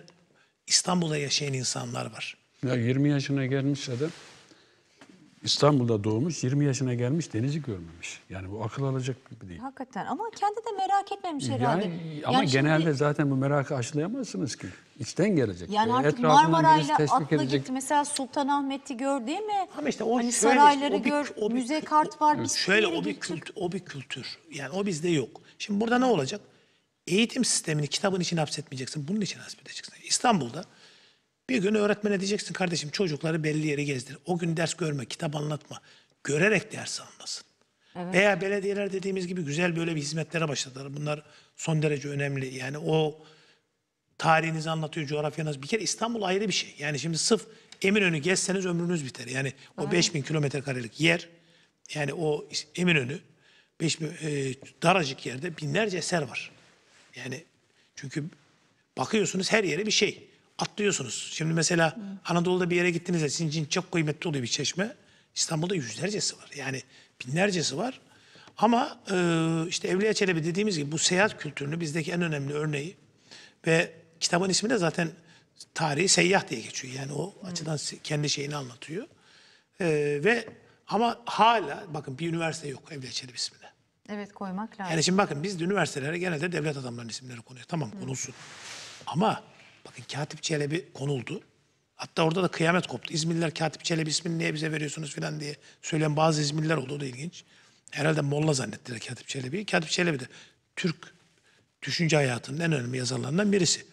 İstanbul'a yaşayan insanlar var. Ya 20 yaşına gelmiş adam İstanbul'da doğmuş, 20 yaşına gelmiş, denizi görmemiş. Yani bu akıl alacak gibi değil. Hakikaten ama kendi de merak etmemiş herhalde. Yani, ama yani genelde şimdi... zaten bu merakı aşılayamazsınız ki. İçten gelecek. Yani artık Marmara'yla atla edecek. gitti. Mesela Sultanahmet'i gör değil mi? Ama işte o hani şöyle, sarayları işte, o bir, gör, o bir, müze kart var. Evet. Şöyle o bir, kült, o bir kültür. Yani o bizde yok. Şimdi burada ne olacak? Eğitim sistemini kitabın için hapsetmeyeceksin. Bunun için hapsedeceksin. İstanbul'da bir gün öğretmene diyeceksin kardeşim çocukları belli yere gezdir. O gün ders görme, kitap anlatma. Görerek ders anlasın. Evet. Veya belediyeler dediğimiz gibi güzel böyle bir hizmetlere başladılar. Bunlar son derece önemli. Yani o tarihinizi anlatıyor, coğrafyanız. Bir kere İstanbul ayrı bir şey. Yani şimdi sıf Eminönü gezseniz ömrünüz biter. Yani o evet. 5000 kilometre karelik yer, yani o Eminönü, 5000 e, daracık yerde binlerce eser var. Yani çünkü bakıyorsunuz her yere bir şey atlıyorsunuz. Şimdi mesela Hı. Anadolu'da bir yere gittiğinizde sizin için çok kıymetli oluyor bir çeşme. İstanbul'da yüzlercesi var. Yani binlercesi var. Ama e, işte Evliya Çelebi dediğimiz gibi bu seyahat kültürünü bizdeki en önemli örneği ve kitabın ismi de zaten tarihi seyyah diye geçiyor. Yani o hmm. açıdan kendi şeyini anlatıyor. E, ve ama hala bakın bir üniversite yok Evliya Çelebi isminde. Evet koymak lazım. Yani şimdi bakın biz de üniversitelere genelde devlet adamlarının isimleri konuyor. Tamam konulsun. Ama Bakın Katip Çelebi konuldu. Hatta orada da kıyamet koptu. İzmirliler Katip Çelebi ismini niye bize veriyorsunuz falan diye söyleyen bazı İzmirliler oldu. O da ilginç. Herhalde Molla zannettiler Katip Çelebi'yi. Katip Çelebi de Türk düşünce hayatının en önemli yazarlarından birisi.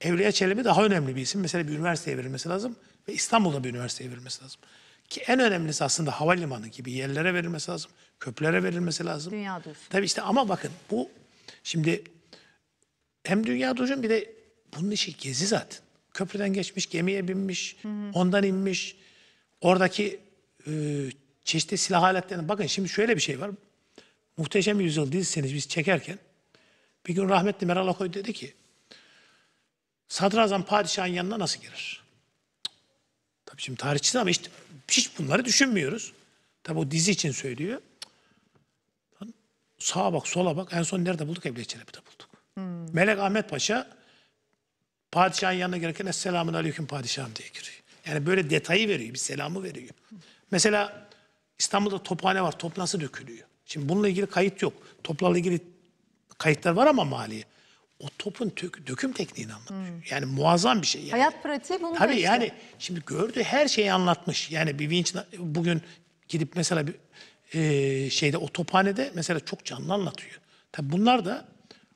Evliya Çelebi daha önemli bir isim. Mesela bir üniversiteye verilmesi lazım ve İstanbul'da bir üniversiteye verilmesi lazım. Ki en önemlisi aslında havalimanı gibi yerlere verilmesi lazım. Köprülere verilmesi lazım. Dünya dursun. Tabii işte ama bakın bu şimdi hem dünya dursun bir de bunun işi gezi zaten. Köprüden geçmiş, gemiye binmiş, hı ondan inmiş. Oradaki e, çeşitli silah aletlerine bakın şimdi şöyle bir şey var. Muhteşem Yüzyıl dizisini biz çekerken bir gün rahmetli Meral Akoy dedi ki Sadrazam padişahın yanına nasıl girer? Tabii şimdi tarihçi ama işte hiç bunları düşünmüyoruz. Tabii o dizi için söylüyor. Sağa bak, sola bak. En son nerede bulduk? Ebleçelebi'de bulduk. Hmm. Melek Ahmet Paşa Padişahın yanına girerken Esselamun Aleyküm Padişahım diye giriyor. Yani böyle detayı veriyor, bir selamı veriyor. Mesela İstanbul'da tophane var, top nasıl dökülüyor? Şimdi bununla ilgili kayıt yok. Toplarla ilgili kayıtlar var ama maliye. O topun tök, döküm tekniğini anlatıyor. Hmm. Yani muazzam bir şey. Yani. Hayat pratiği bunu Tabii işte. yani şimdi gördüğü her şeyi anlatmış. Yani bir vinç bugün gidip mesela bir e, şeyde o tophanede mesela çok canlı anlatıyor. Tabii bunlar da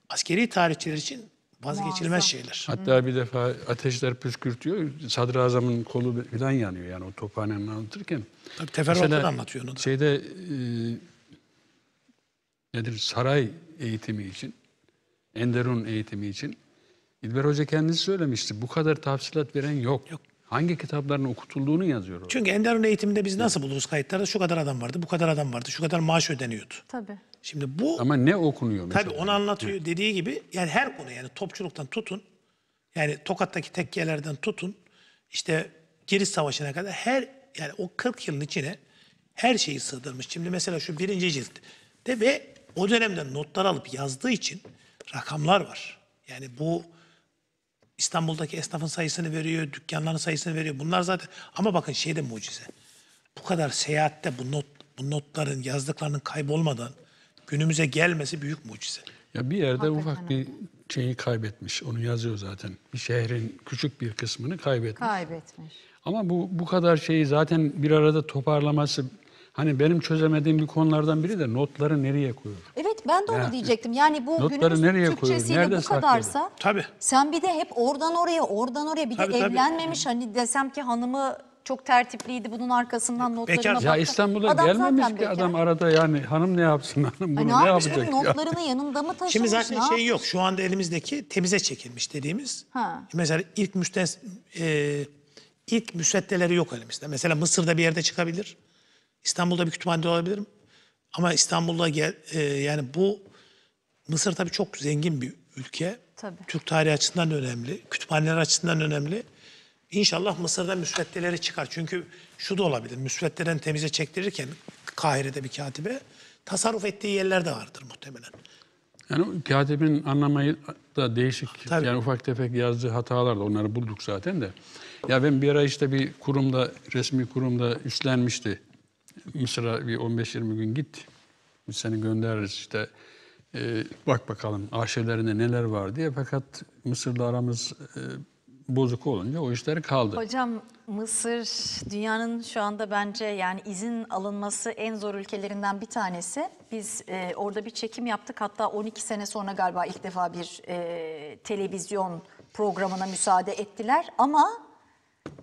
askeri tarihçiler için vazgeçilmez Muazzam. şeyler. Hatta bir defa ateşler püskürtüyor. Sadrazamın kolu falan yanıyor yani o tophanenin anlatırken. Tabii teferruatını anlatıyor onu da. Şeyde e, nedir saray eğitimi için, Enderun eğitimi için İlber Hoca kendisi söylemişti. Bu kadar tafsilat veren yok. Yok. Hangi kitapların okutulduğunu yazıyor orada. Çünkü Enderun eğitiminde biz nasıl buluruz kayıtlarda? Şu kadar adam vardı, bu kadar adam vardı, şu kadar maaş ödeniyordu. Tabii. Şimdi bu Ama ne okunuyor mesela? tabii onu anlatıyor dediği gibi yani her konu yani topçuluktan tutun yani Tokat'taki tekkelerden tutun işte Giriş Savaşı'na kadar her yani o 40 yılın içine her şeyi sığdırmış. Şimdi mesela şu birinci cilt de ve o dönemde notlar alıp yazdığı için rakamlar var. Yani bu İstanbul'daki esnafın sayısını veriyor, dükkanların sayısını veriyor. Bunlar zaten ama bakın şey de mucize. Bu kadar seyahatte bu not bu notların yazdıklarının kaybolmadan günümüze gelmesi büyük mucize. Ya bir yerde Hakikaten ufak bir şeyi kaybetmiş. Onu yazıyor zaten. Bir şehrin küçük bir kısmını kaybetmiş. Kaybetmiş. Ama bu bu kadar şeyi zaten bir arada toparlaması hani benim çözemediğim bir konulardan biri de notları nereye koyuyor? Evet ben de onu Yani diyecektim. Yani bu notları nereye koyuyor? Türkçesiyle Nerede bu kadarsa Tabii. sen bir de hep oradan oraya oradan oraya bir Tabii, de tabii. evlenmemiş hani desem ki hanımı çok tertipliydi. Bunun arkasından notlarına Bekar. baktı. Ya İstanbul'a Adam gelmemiş ki bekar. adam arada yani hanım ne yapsın hanım bunu ne, ne yapacak? ya? Notlarını yanında mı taşımış? Şimdi zaten ne şey yok. Şu anda elimizdeki temize çekilmiş dediğimiz. Ha. Mesela ilk müstes e, ilk müsveddeleri yok elimizde. Mesela Mısır'da bir yerde çıkabilir. İstanbul'da bir kütüphanede olabilirim. Ama İstanbul'da gel, e, yani bu Mısır tabii çok zengin bir ülke. Tabii. Türk tarihi açısından önemli, kütüphaneler açısından önemli. İnşallah Mısır'da müsveddeleri çıkar. Çünkü şu da olabilir. Müsveddeden temize çektirirken Kahire'de bir katibe tasarruf ettiği yerler de vardır muhtemelen. Yani katibin anlamayı da değişik. Tabii. Yani ufak tefek yazdığı hatalar da onları bulduk zaten de. Ya ben bir ara işte bir kurumda, resmi kurumda üstlenmişti. Mısır'a bir 15-20 gün git. Biz seni göndeririz işte. E, bak bakalım arşivlerinde neler var diye. Fakat Mısır'la aramız e, bozuk olunca o işler kaldı. Hocam Mısır dünyanın şu anda bence yani izin alınması en zor ülkelerinden bir tanesi. Biz e, orada bir çekim yaptık hatta 12 sene sonra galiba ilk defa bir e, televizyon programına müsaade ettiler ama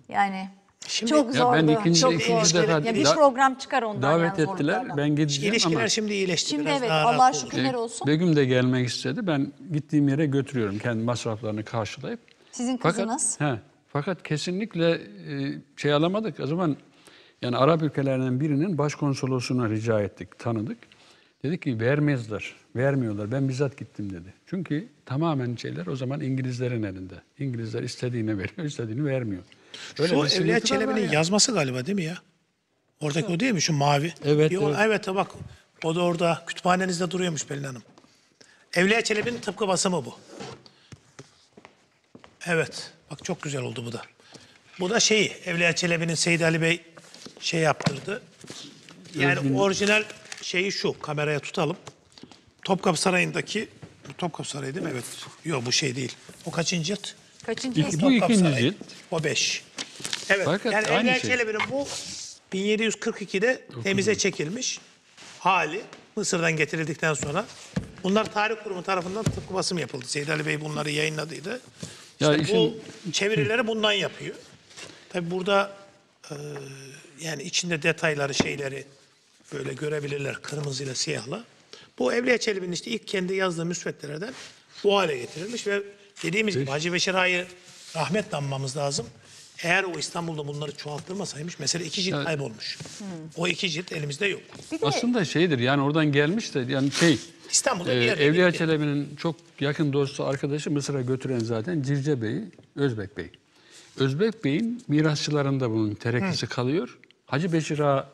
yani Şimdi, çok zordu. Ben ikinci, çok ikinci zordu. Defa, ya bir da, program çıkar ondan. Davet yani ettiler. Ben gideceğim İlişkiler ama. şimdi iyileşti. Şimdi biraz evet daha Allah şükürler olsun. Begüm de gelmek istedi. Ben gittiğim yere götürüyorum. Kendi masraflarını karşılayıp. Sizin kızınız? Fakat, he, fakat kesinlikle e, şey alamadık. O zaman yani Arap ülkelerinden birinin başkonsolosuna rica ettik, tanıdık. Dedi ki vermezler, vermiyorlar. Ben bizzat gittim dedi. Çünkü tamamen şeyler o zaman İngilizlerin elinde. İngilizler istediğini veriyor, istediğini vermiyor. Öyle Şu Evliya Çelebi'nin ya. yazması galiba değil mi ya? Oradaki evet. o değil mi? Şu mavi. Evet. Yo, evet. evet bak o da orada kütüphanenizde duruyormuş Pelin Hanım. Evliya Çelebi'nin tıpkı basımı bu. Evet. Bak çok güzel oldu bu da. Bu da şeyi Evliya Çelebi'nin Seyit Ali Bey şey yaptırdı. Yani Özgün. orijinal şeyi şu. Kameraya tutalım. Topkapı Sarayı'ndaki bu Topkapı Sarayı değil mi? Evet. Yok bu şey değil. O kaçıncı cilt? Kaçıncı İki, bu ikinci Sarayı. cilt. O beş. Evet. Fakat yani Evliya şey. Çelebi'nin bu 1742'de temize çekilmiş hali Mısır'dan getirildikten sonra bunlar tarih kurumu tarafından tıpkı basım yapıldı. Seyit Ali Bey bunları yayınladıydı. İşte ya işin... bu çevirileri bundan yapıyor. Tabi burada e, yani içinde detayları şeyleri böyle görebilirler kırmızıyla siyahla. Bu Evliya Çelebi'nin işte ilk kendi yazdığı müsveddelerden bu hale getirilmiş ve dediğimiz Peki. gibi Hacı Beşir Ağa'yı rahmet anmamız lazım. Eğer o İstanbul'da bunları çoğaltılmasaymış mesela iki cilt kaybolmuş. Hmm. O iki cilt elimizde yok. de Aslında şeydir yani oradan gelmiş de yani şey İstanbul'da e, bir e, Evliya Çelebi'nin çok yakın dostu arkadaşı Mısır'a götüren zaten Circe Bey'i Özbek Bey. Özbek Bey'in mirasçılarında bunun terekkesi kalıyor. Hacı Beşir Ağa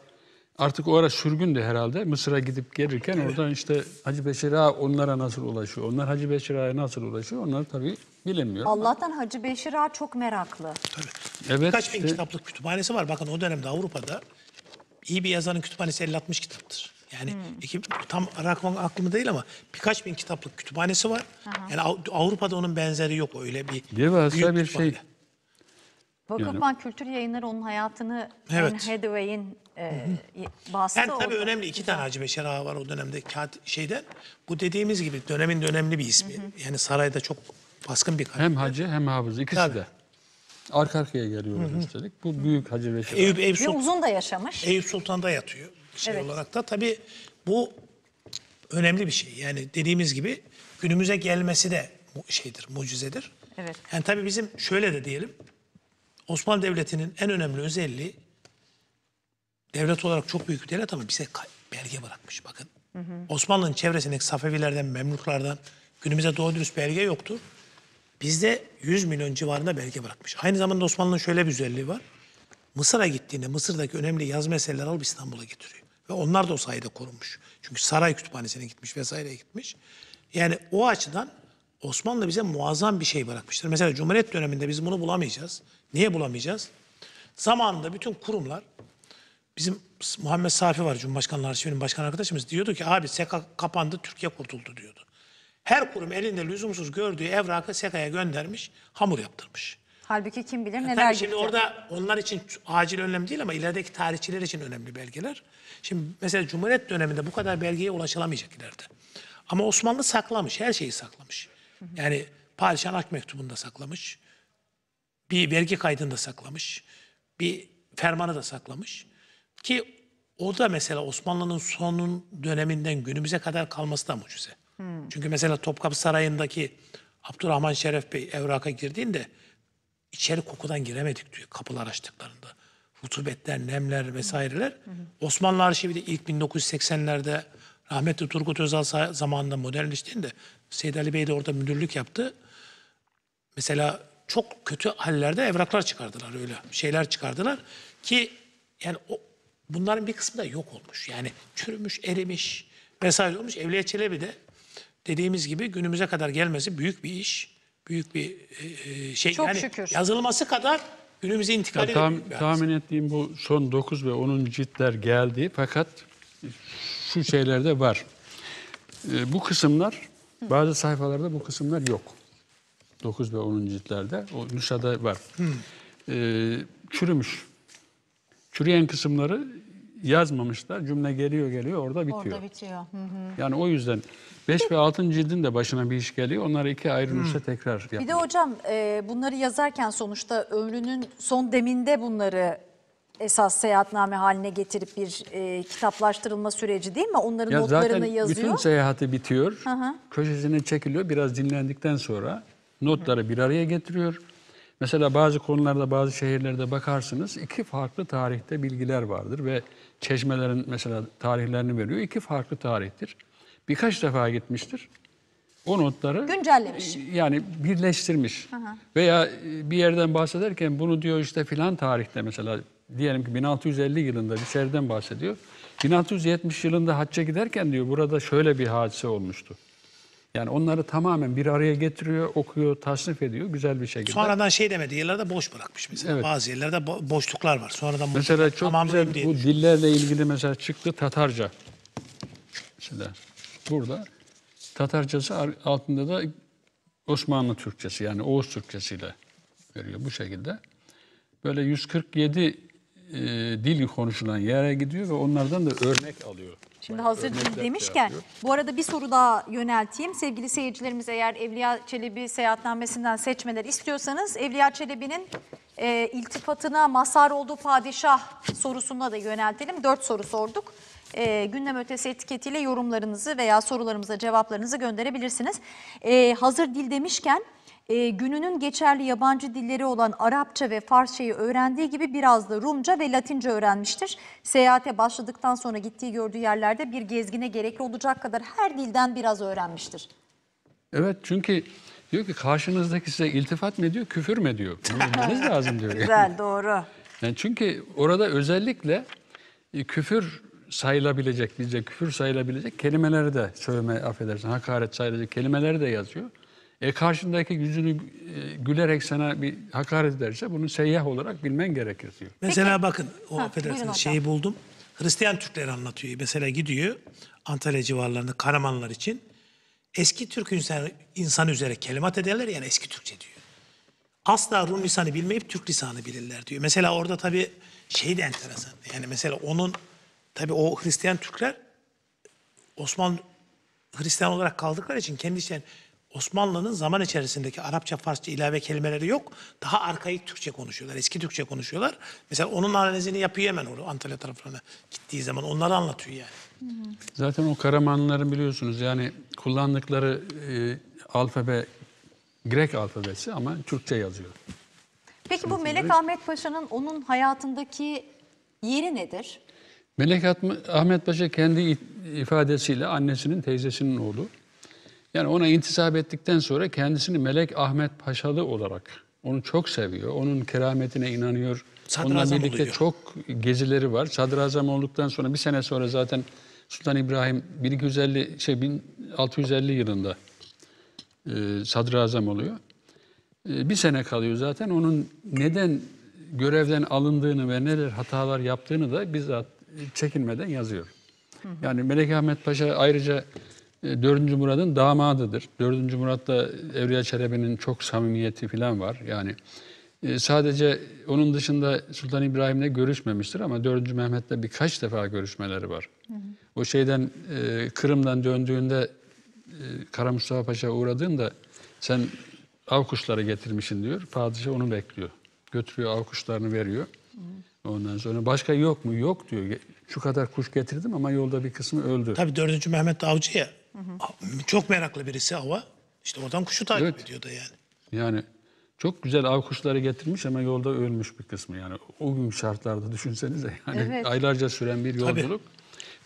artık o ara sürgün de herhalde. Mısır'a gidip gelirken oradan işte Hacı Beşir Ağa onlara nasıl ulaşıyor? Onlar Hacı Beşir Ağa'ya nasıl ulaşıyor? Onlar tabii Bilemiyorum. Allah'tan Hacı Beşir Ağa çok meraklı. Tabii. Evet. Kaç bin e- kitaplık kütüphanesi var. Bakın o dönemde Avrupa'da iyi bir yazarın kütüphanesi 50-60 kitaptır. Yani hmm. iki, tam rakam aklımı değil ama birkaç bin kitaplık kütüphanesi var. Aha. Yani Avrupa'da onun benzeri yok öyle bir Devasa bir şey- kütüphane. şey. Vakıfbank yani. Kültür Yayınları onun hayatını evet. Hathaway'in e, bahsi. Yani tabii önemli iki tane Hacı Beşer Ağa var o dönemde kağıt şeyden. Bu dediğimiz gibi dönemin de önemli bir ismi. Hı hı. Yani sarayda çok baskın bir karakter. Hem hacı hem hafız ikisi Tabii. de. Arka arkaya geliyorlar üstelik. Bu büyük hacı ve şey. Eyüp, Eyüp, Sultan, uzun da yaşamış. Eyüp Sultan'da yatıyor şey Evet. olarak da. tabi bu önemli bir şey. Yani dediğimiz gibi günümüze gelmesi de şeydir, mucizedir. Evet. Yani tabi bizim şöyle de diyelim. Osmanlı Devleti'nin en önemli özelliği devlet olarak çok büyük bir devlet ama bize belge bırakmış bakın. Osmanlı'nın çevresindeki Safevilerden, Memluklardan günümüze doğru dürüst belge yoktur. Bizde 100 milyon civarında belge bırakmış. Aynı zamanda Osmanlı'nın şöyle bir özelliği var. Mısır'a gittiğinde Mısır'daki önemli yazma eserleri alıp İstanbul'a getiriyor. Ve onlar da o sayede korunmuş. Çünkü saray kütüphanesine gitmiş vesaire gitmiş. Yani o açıdan Osmanlı bize muazzam bir şey bırakmıştır. Mesela Cumhuriyet döneminde biz bunu bulamayacağız. Niye bulamayacağız? Zamanında bütün kurumlar bizim Muhammed Safi var Cumhurbaşkanlığı Arşivinin başkan arkadaşımız diyordu ki abi SEKA kapandı Türkiye kurtuldu diyordu. Her kurum elinde lüzumsuz gördüğü evrakı SEKA'ya göndermiş, hamur yaptırmış. Halbuki kim bilir neler Tabii şimdi gitti. orada onlar için acil önlem değil ama ilerideki tarihçiler için önemli belgeler. Şimdi mesela Cumhuriyet döneminde bu kadar belgeye ulaşılamayacak ileride. Ama Osmanlı saklamış, her şeyi saklamış. Yani padişahın ak mektubunda saklamış. Bir vergi kaydında saklamış. Bir fermanı da saklamış. Ki o da mesela Osmanlı'nın sonun döneminden günümüze kadar kalması da mucize. Hmm. Çünkü mesela Topkapı Sarayı'ndaki Abdurrahman Şeref Bey evraka girdiğinde içeri kokudan giremedik diyor kapılar açtıklarında. Rutubetler, nemler vesaireler. Hı hı. Osmanlı arşivi de ilk 1980'lerde rahmetli Turgut Özal zamanında modernleştiğinde Seyit Ali Bey de orada müdürlük yaptı. Mesela çok kötü hallerde evraklar çıkardılar öyle şeyler çıkardılar ki yani o, bunların bir kısmı da yok olmuş. Yani çürümüş, erimiş vesaire olmuş. Evliya Çelebi de dediğimiz gibi günümüze kadar gelmesi büyük bir iş. Büyük bir e, e şey. Çok yani şükür. Yazılması kadar günümüze intikal tam, Tahmin ettiğim bu son 9 ve 10. ciltler geldi fakat şu şeyler de var. E, bu kısımlar bazı sayfalarda bu kısımlar yok. 9 ve 10. ciltlerde. O Nuşa'da var. Hmm. E, çürümüş. Çürüyen kısımları yazmamışlar. Cümle geliyor geliyor orada bitiyor. Orada bitiyor. Hı hı. Yani o yüzden 5 ve 6. cildin de başına bir iş geliyor. Onları iki ayrı nüshe tekrar yapmak. Bir de hocam e, bunları yazarken sonuçta ömrünün son deminde bunları esas seyahatname haline getirip bir e, kitaplaştırılma süreci değil mi? Onların ya notlarını zaten yazıyor. bütün seyahati bitiyor. Hı hı. Köşesine çekiliyor. Biraz dinlendikten sonra notları bir araya getiriyor. Mesela bazı konularda, bazı şehirlerde bakarsınız iki farklı tarihte bilgiler vardır ve çeşmelerin mesela tarihlerini veriyor. İki farklı tarihtir. Birkaç defa gitmiştir. O notları güncellemiş. E, yani birleştirmiş. Aha. Veya e, bir yerden bahsederken bunu diyor işte filan tarihte mesela diyelim ki 1650 yılında bir şehirden bahsediyor. 1670 yılında hacca giderken diyor burada şöyle bir hadise olmuştu. Yani onları tamamen bir araya getiriyor, okuyor, tasnif ediyor güzel bir şekilde. Sonradan şey demedi, yerlerde boş bırakmış mesela. Evet. Bazı yerlerde bo- boşluklar var. Sonradan mesela çok güzel bu dillerle ilgili mesela çıktı Tatarca. Mesela burada Tatarcası altında da Osmanlı Türkçesi yani Oğuz Türkçesiyle veriyor bu şekilde. Böyle 147 e, dil konuşulan yere gidiyor ve onlardan da örnek alıyor. Şimdi hazır değil demişken bu arada bir soru daha yönelteyim. Sevgili seyircilerimiz eğer Evliya Çelebi seyahatnamesinden seçmeler istiyorsanız Evliya Çelebi'nin e, iltifatına mazhar olduğu padişah sorusuna da yöneltelim. Dört soru sorduk. E, gündem ötesi etiketiyle yorumlarınızı veya sorularımıza cevaplarınızı gönderebilirsiniz. E, hazır dil demişken e, gününün geçerli yabancı dilleri olan Arapça ve Farsçayı öğrendiği gibi biraz da Rumca ve Latince öğrenmiştir. Seyahate başladıktan sonra gittiği gördüğü yerlerde bir gezgine gerekli olacak kadar her dilden biraz öğrenmiştir. Evet çünkü diyor ki karşınızdaki size iltifat mı diyor, küfür mü diyor. <laughs> Bilmeniz lazım diyor. Güzel, doğru. Yani çünkü orada özellikle e, küfür sayılabilecek, bizce küfür sayılabilecek kelimeleri de söyleme, affedersin, hakaret sayılacak kelimeleri de yazıyor. E karşındaki yüzünü e, gülerek sana bir hakaret ederse bunu seyyah olarak bilmen gerekir diyor. Mesela Peki. bakın o ha, affedersiniz şeyi buldum. Hristiyan Türkler anlatıyor. Mesela gidiyor Antalya civarlarında Karamanlar için. Eski Türk insan, insan üzere kelimat ederler yani eski Türkçe diyor. Asla Rum lisanı bilmeyip Türk lisanı bilirler diyor. Mesela orada tabii şey de enteresan. Yani mesela onun tabii o Hristiyan Türkler Osmanlı Hristiyan olarak kaldıkları için kendi içlerinde Osmanlı'nın zaman içerisindeki Arapça, Farsça ilave kelimeleri yok. Daha arkaik Türkçe konuşuyorlar, eski Türkçe konuşuyorlar. Mesela onun analizini yapıyor hemen orada Antalya tarafına gittiği zaman. Onları anlatıyor yani. Zaten o Karamanların biliyorsunuz yani kullandıkları e, alfabe Grek alfabesi ama Türkçe yazıyor. Peki bu Melek Ahmet Paşa'nın onun hayatındaki yeri nedir? Melek Ahmet Paşa kendi ifadesiyle annesinin teyzesinin oğlu. Yani ona intisap ettikten sonra kendisini Melek Ahmet Paşalı olarak onu çok seviyor. Onun kerametine inanıyor. Onunla birlikte oluyor. çok gezileri var. Sadrazam olduktan sonra bir sene sonra zaten Sultan İbrahim 1250 şey 1650 yılında e, sadrazam oluyor. E, bir sene kalıyor zaten. Onun neden görevden alındığını ve neler hatalar yaptığını da bizzat çekinmeden yazıyor. Hı hı. Yani Melek Ahmet Paşa ayrıca e, dördüncü Murat'ın damadıdır. Dördüncü Murat'ta Evliya Çelebi'nin çok samimiyeti falan var. Yani e, sadece onun dışında Sultan İbrahim'le görüşmemiştir ama dördüncü Mehmet'le birkaç defa görüşmeleri var. Hı hı. O şeyden e, Kırım'dan döndüğünde Kara Mustafa Paşa uğradığında sen av kuşları getirmişsin diyor. Padişah onu bekliyor. Götürüyor av kuşlarını veriyor. Hı. Ondan sonra başka yok mu? Yok diyor. Şu kadar kuş getirdim ama yolda bir kısmı öldü. Tabii 4. Mehmet Avcı ya çok meraklı birisi hava. İşte oradan kuşu takip Evet. ediyordu yani. Yani çok güzel av kuşları getirmiş ama yolda ölmüş bir kısmı. Yani o gün şartlarda düşünsenize yani Evet. aylarca süren bir Tabii. yolculuk.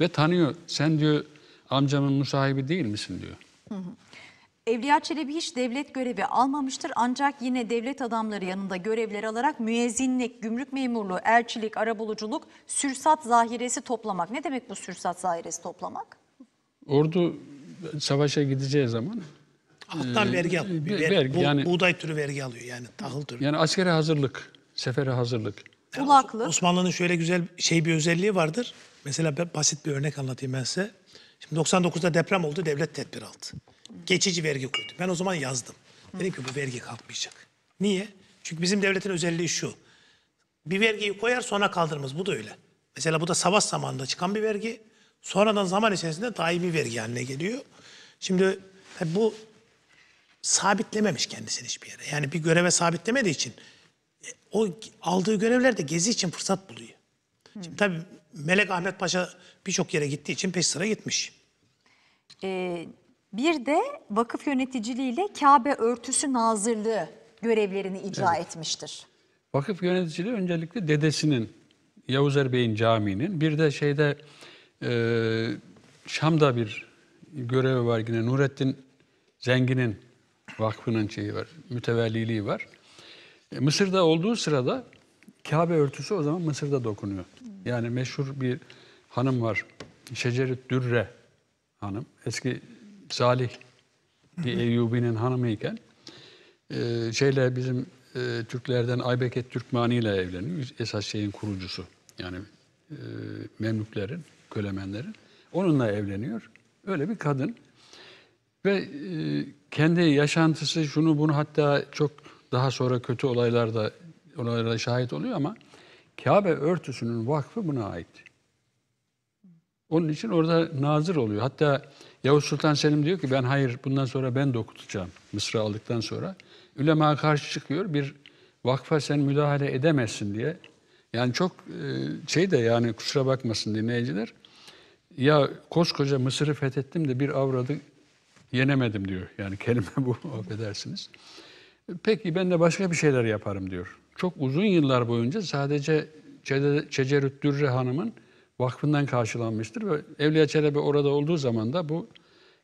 Ve tanıyor. Sen diyor amcamın musahibi değil misin diyor. Evliya Çelebi hiç devlet görevi almamıştır ancak yine devlet adamları yanında görevler alarak müezzinlik, gümrük memurluğu, elçilik, arabuluculuk, sürsat zahiresi toplamak. Ne demek bu sürsat zahiresi toplamak? Ordu savaşa gideceği zaman Hatta e, vergi alıyor. Bir, vergi, bu, yani, buğday türü vergi alıyor yani tahıl türü. Yani askere hazırlık, sefere hazırlık. Yani Osmanlı'nın şöyle güzel şey bir özelliği vardır. Mesela ben basit bir örnek anlatayım ben size. Şimdi 99'da deprem oldu, devlet tedbir aldı. Geçici vergi koydu. Ben o zaman yazdım. Dedim ki bu vergi kalkmayacak. Niye? Çünkü bizim devletin özelliği şu. Bir vergiyi koyar sonra kaldırmaz. Bu da öyle. Mesela bu da savaş zamanında çıkan bir vergi. Sonradan zaman içerisinde daimi vergi haline geliyor. Şimdi e, bu sabitlememiş kendisini hiçbir yere. Yani bir göreve sabitlemediği için e, o aldığı görevlerde gezi için fırsat buluyor. Hı. Şimdi tabii Melek Ahmet Paşa birçok yere gittiği için peş sıra gitmiş. Ee, bir de vakıf yöneticiliğiyle Kabe Örtüsü Nazırlığı görevlerini icra evet. etmiştir. Vakıf yöneticiliği öncelikle dedesinin Yavuz Erbey'in caminin bir de şeyde ee, Şam'da bir görevi var yine. Nurettin Zengin'in vakfının şeyi var, mütevelliliği var. E, Mısır'da olduğu sırada Kabe örtüsü o zaman Mısır'da dokunuyor. Yani meşhur bir hanım var. Şecerit Dürre hanım. Eski Salih bir Eyyubi'nin hanımıyken e, şeyle bizim e, Türklerden Aybeket Türkmani ile evleniyor. Esas şeyin kurucusu. Yani e, Memlüklerin. Kölemenlerin. Onunla evleniyor. Öyle bir kadın. Ve e, kendi yaşantısı şunu bunu hatta çok daha sonra kötü olaylarda olaylara şahit oluyor ama Kabe örtüsünün vakfı buna ait. Onun için orada nazır oluyor. Hatta Yavuz Sultan Selim diyor ki ben hayır bundan sonra ben dokutacağım Mısır'ı aldıktan sonra. Ülema karşı çıkıyor bir vakfa sen müdahale edemezsin diye. Yani çok e, şey de yani kusura bakmasın dinleyiciler ya koskoca Mısır'ı fethettim de bir avradı yenemedim diyor. Yani kelime bu <laughs> affedersiniz. Peki ben de başka bir şeyler yaparım diyor. Çok uzun yıllar boyunca sadece Çecerüt Dürre Hanım'ın vakfından karşılanmıştır ve Evliya Çelebi orada olduğu zaman da bu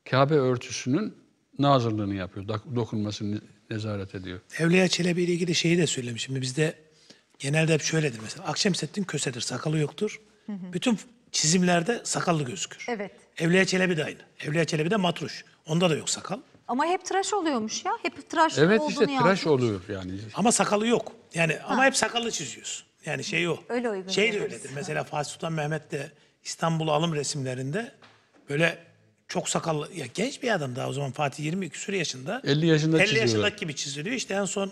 Kabe örtüsünün nazırlığını yapıyor, dokunmasını nezaret ediyor. Evliya Çelebi ile ilgili şeyi de söylemişim. Bizde genelde hep şöyledir mesela. Akşemseddin kösedir, sakalı yoktur. Hı hı. Bütün çizimlerde sakallı gözükür. Evet. Evliya Çelebi de aynı. Evliya Çelebi de matruş. Onda da yok sakal. Ama hep tıraş oluyormuş ya. Hep tıraş Evet olduğunu işte tıraş yazmış. oluyor yani. Ama sakalı yok. Yani ama hep sakallı çiziyorsun. Yani şey o. Öyle uygun Şey de görürüz. öyledir. Mesela Fatih Sultan Mehmet de İstanbul alım resimlerinde böyle çok sakallı ya genç bir adam daha o zaman Fatih 20 küsur yaşında. 50 yaşında 50 çiziyorlar. yaşındaki gibi çiziliyor. İşte en son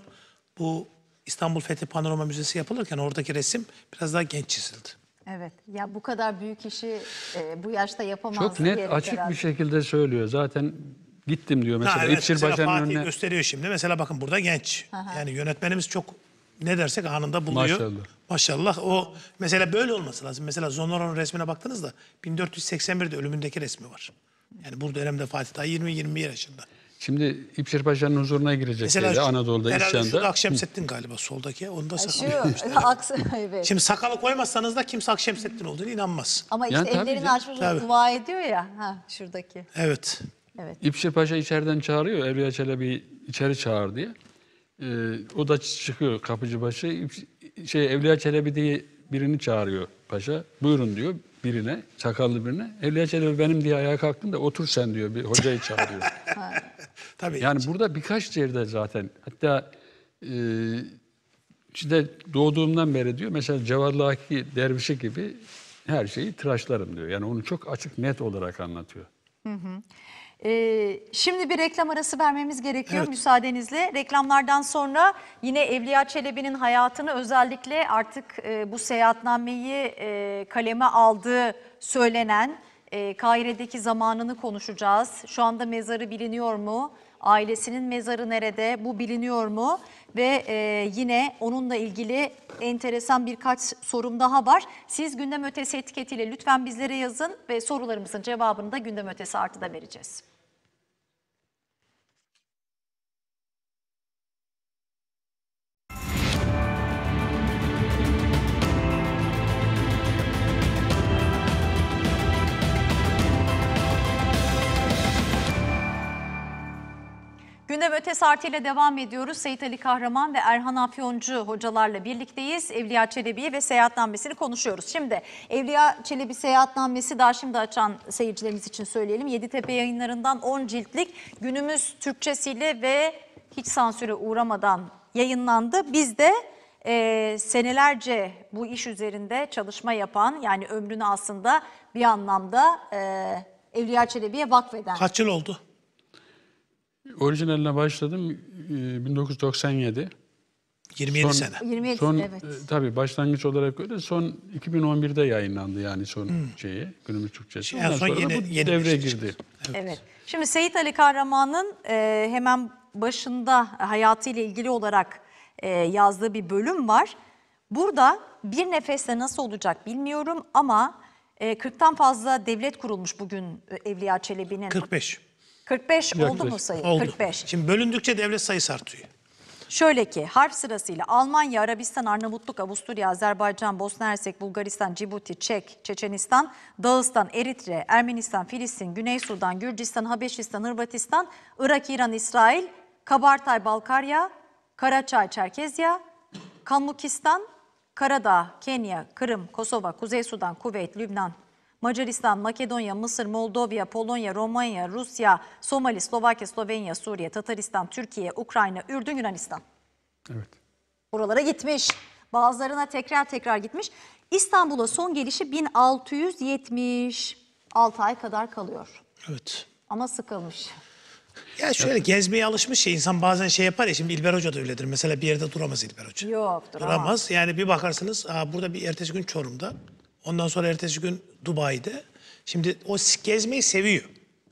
bu İstanbul Fethi Panorama Müzesi yapılırken oradaki resim biraz daha genç çizildi. Evet. Ya bu kadar büyük işi e, bu yaşta yapamaz. Çok net açık herhalde. bir şekilde söylüyor. Zaten gittim diyor mesela. Ha, evet, önüne... gösteriyor şimdi. Mesela bakın burada genç. Aha. Yani yönetmenimiz çok ne dersek anında buluyor. Maşallah. Maşallah. O mesela böyle olması lazım. Mesela Zonoran'ın resmine baktınız da 1481'de ölümündeki resmi var. Yani bu dönemde Fatih daha 20-21 yaşında. Şimdi İpşir Paşa'nın huzuruna gireceklerdi Anadolu'da isyanda. Herhalde şurada galiba soldaki. Onu da sakalıyormuşlar. evet. Şimdi sakalı koymazsanız da kimse Akşemseddin olduğunu inanmaz. Ama işte yani ellerini açmış dua ediyor ya ha, şuradaki. Evet. evet. İpşir Paşa içeriden çağırıyor Evliya Çelebi içeri çağır diye. Ee, o da çıkıyor kapıcı başı. İp, şey, Evliya Çelebi diye birini çağırıyor paşa. Buyurun diyor birine, sakallı birine. Evliya Çelebi benim diye ayağa kalktın da otur sen diyor. Bir hocayı çağırıyor. <laughs> Tabii. Yani burada birkaç yerde zaten hatta e, işte doğduğumdan beri diyor mesela Cevarlaki dervişi gibi her şeyi tıraşlarım diyor. Yani onu çok açık net olarak anlatıyor. Hı hı. Ee, şimdi bir reklam arası vermemiz gerekiyor evet. müsaadenizle. Reklamlardan sonra yine Evliya Çelebi'nin hayatını özellikle artık e, bu seyahatnameyi e, kaleme aldığı söylenen e, Kahire'deki zamanını konuşacağız. Şu anda mezarı biliniyor mu? Ailesinin mezarı nerede? Bu biliniyor mu? Ve e, yine onunla ilgili enteresan birkaç sorum daha var. Siz gündem ötesi etiketiyle lütfen bizlere yazın ve sorularımızın cevabını da gündem ötesi artıda vereceğiz. Gündem ötesi artıyla devam ediyoruz. Seyit Ali Kahraman ve Erhan Afyoncu hocalarla birlikteyiz. Evliya Çelebi ve seyahatnamesini konuşuyoruz. Şimdi Evliya Çelebi seyahatnamesi daha şimdi açan seyircilerimiz için söyleyelim. Yeditepe yayınlarından 10 ciltlik günümüz Türkçesiyle ve hiç sansüre uğramadan yayınlandı. Biz de e, senelerce bu iş üzerinde çalışma yapan yani ömrünü aslında bir anlamda e, Evliya Çelebi'ye vakfeden. Kaç yıl oldu? Orijinaline başladım 1997. E, 27 son, sene. 27 son, evet. E, tabii başlangıç olarak öyle. Son 2011'de yayınlandı yani son hmm. şeyi, günümüz Türkçesi. Şey, Ondan yani son sonra yeni, bu yeni devreye şey girdi. Evet. evet. Şimdi Seyit Ali Kahraman'ın e, hemen başında hayatıyla ilgili olarak e, yazdığı bir bölüm var. Burada bir nefeste nasıl olacak bilmiyorum ama e, 40'tan fazla devlet kurulmuş bugün e, Evliya Çelebi'nin. 45. 45 Yaklaşık. oldu mu sayı? Oldu. 45. Şimdi bölündükçe devlet sayısı artıyor. Şöyle ki harf sırasıyla Almanya, Arabistan, Arnavutluk, Avusturya, Azerbaycan, Bosna Hersek, Bulgaristan, Cibuti, Çek, Çeçenistan, Dağıstan, Eritre, Ermenistan, Filistin, Güney Sudan, Gürcistan, Habeşistan, Hırvatistan, Irak, İran, İsrail, Kabartay, Balkarya, Karaçay, Çerkezya, Kalmukistan, Karadağ, Kenya, Kırım, Kosova, Kuzey Sudan, Kuveyt, Lübnan, Macaristan, Makedonya, Mısır, Moldova, Polonya, Romanya, Rusya, Somali, Slovakya, Slovenya, Suriye, Tataristan, Türkiye, Ukrayna, Ürdün, Yunanistan. Evet. Buralara gitmiş. Bazılarına tekrar tekrar gitmiş. İstanbul'a son gelişi 1670. 6 ay kadar kalıyor. Evet. Ama sıkılmış. Ya şöyle gezmeye alışmış şey insan bazen şey yapar ya şimdi İlber Hoca da öyledir. Mesela bir yerde duramaz İlber Hoca. Yok duramaz. Duramaz yani bir bakarsınız aa, burada bir ertesi gün Çorum'da Ondan sonra ertesi gün Dubai'de. Şimdi o gezmeyi seviyor.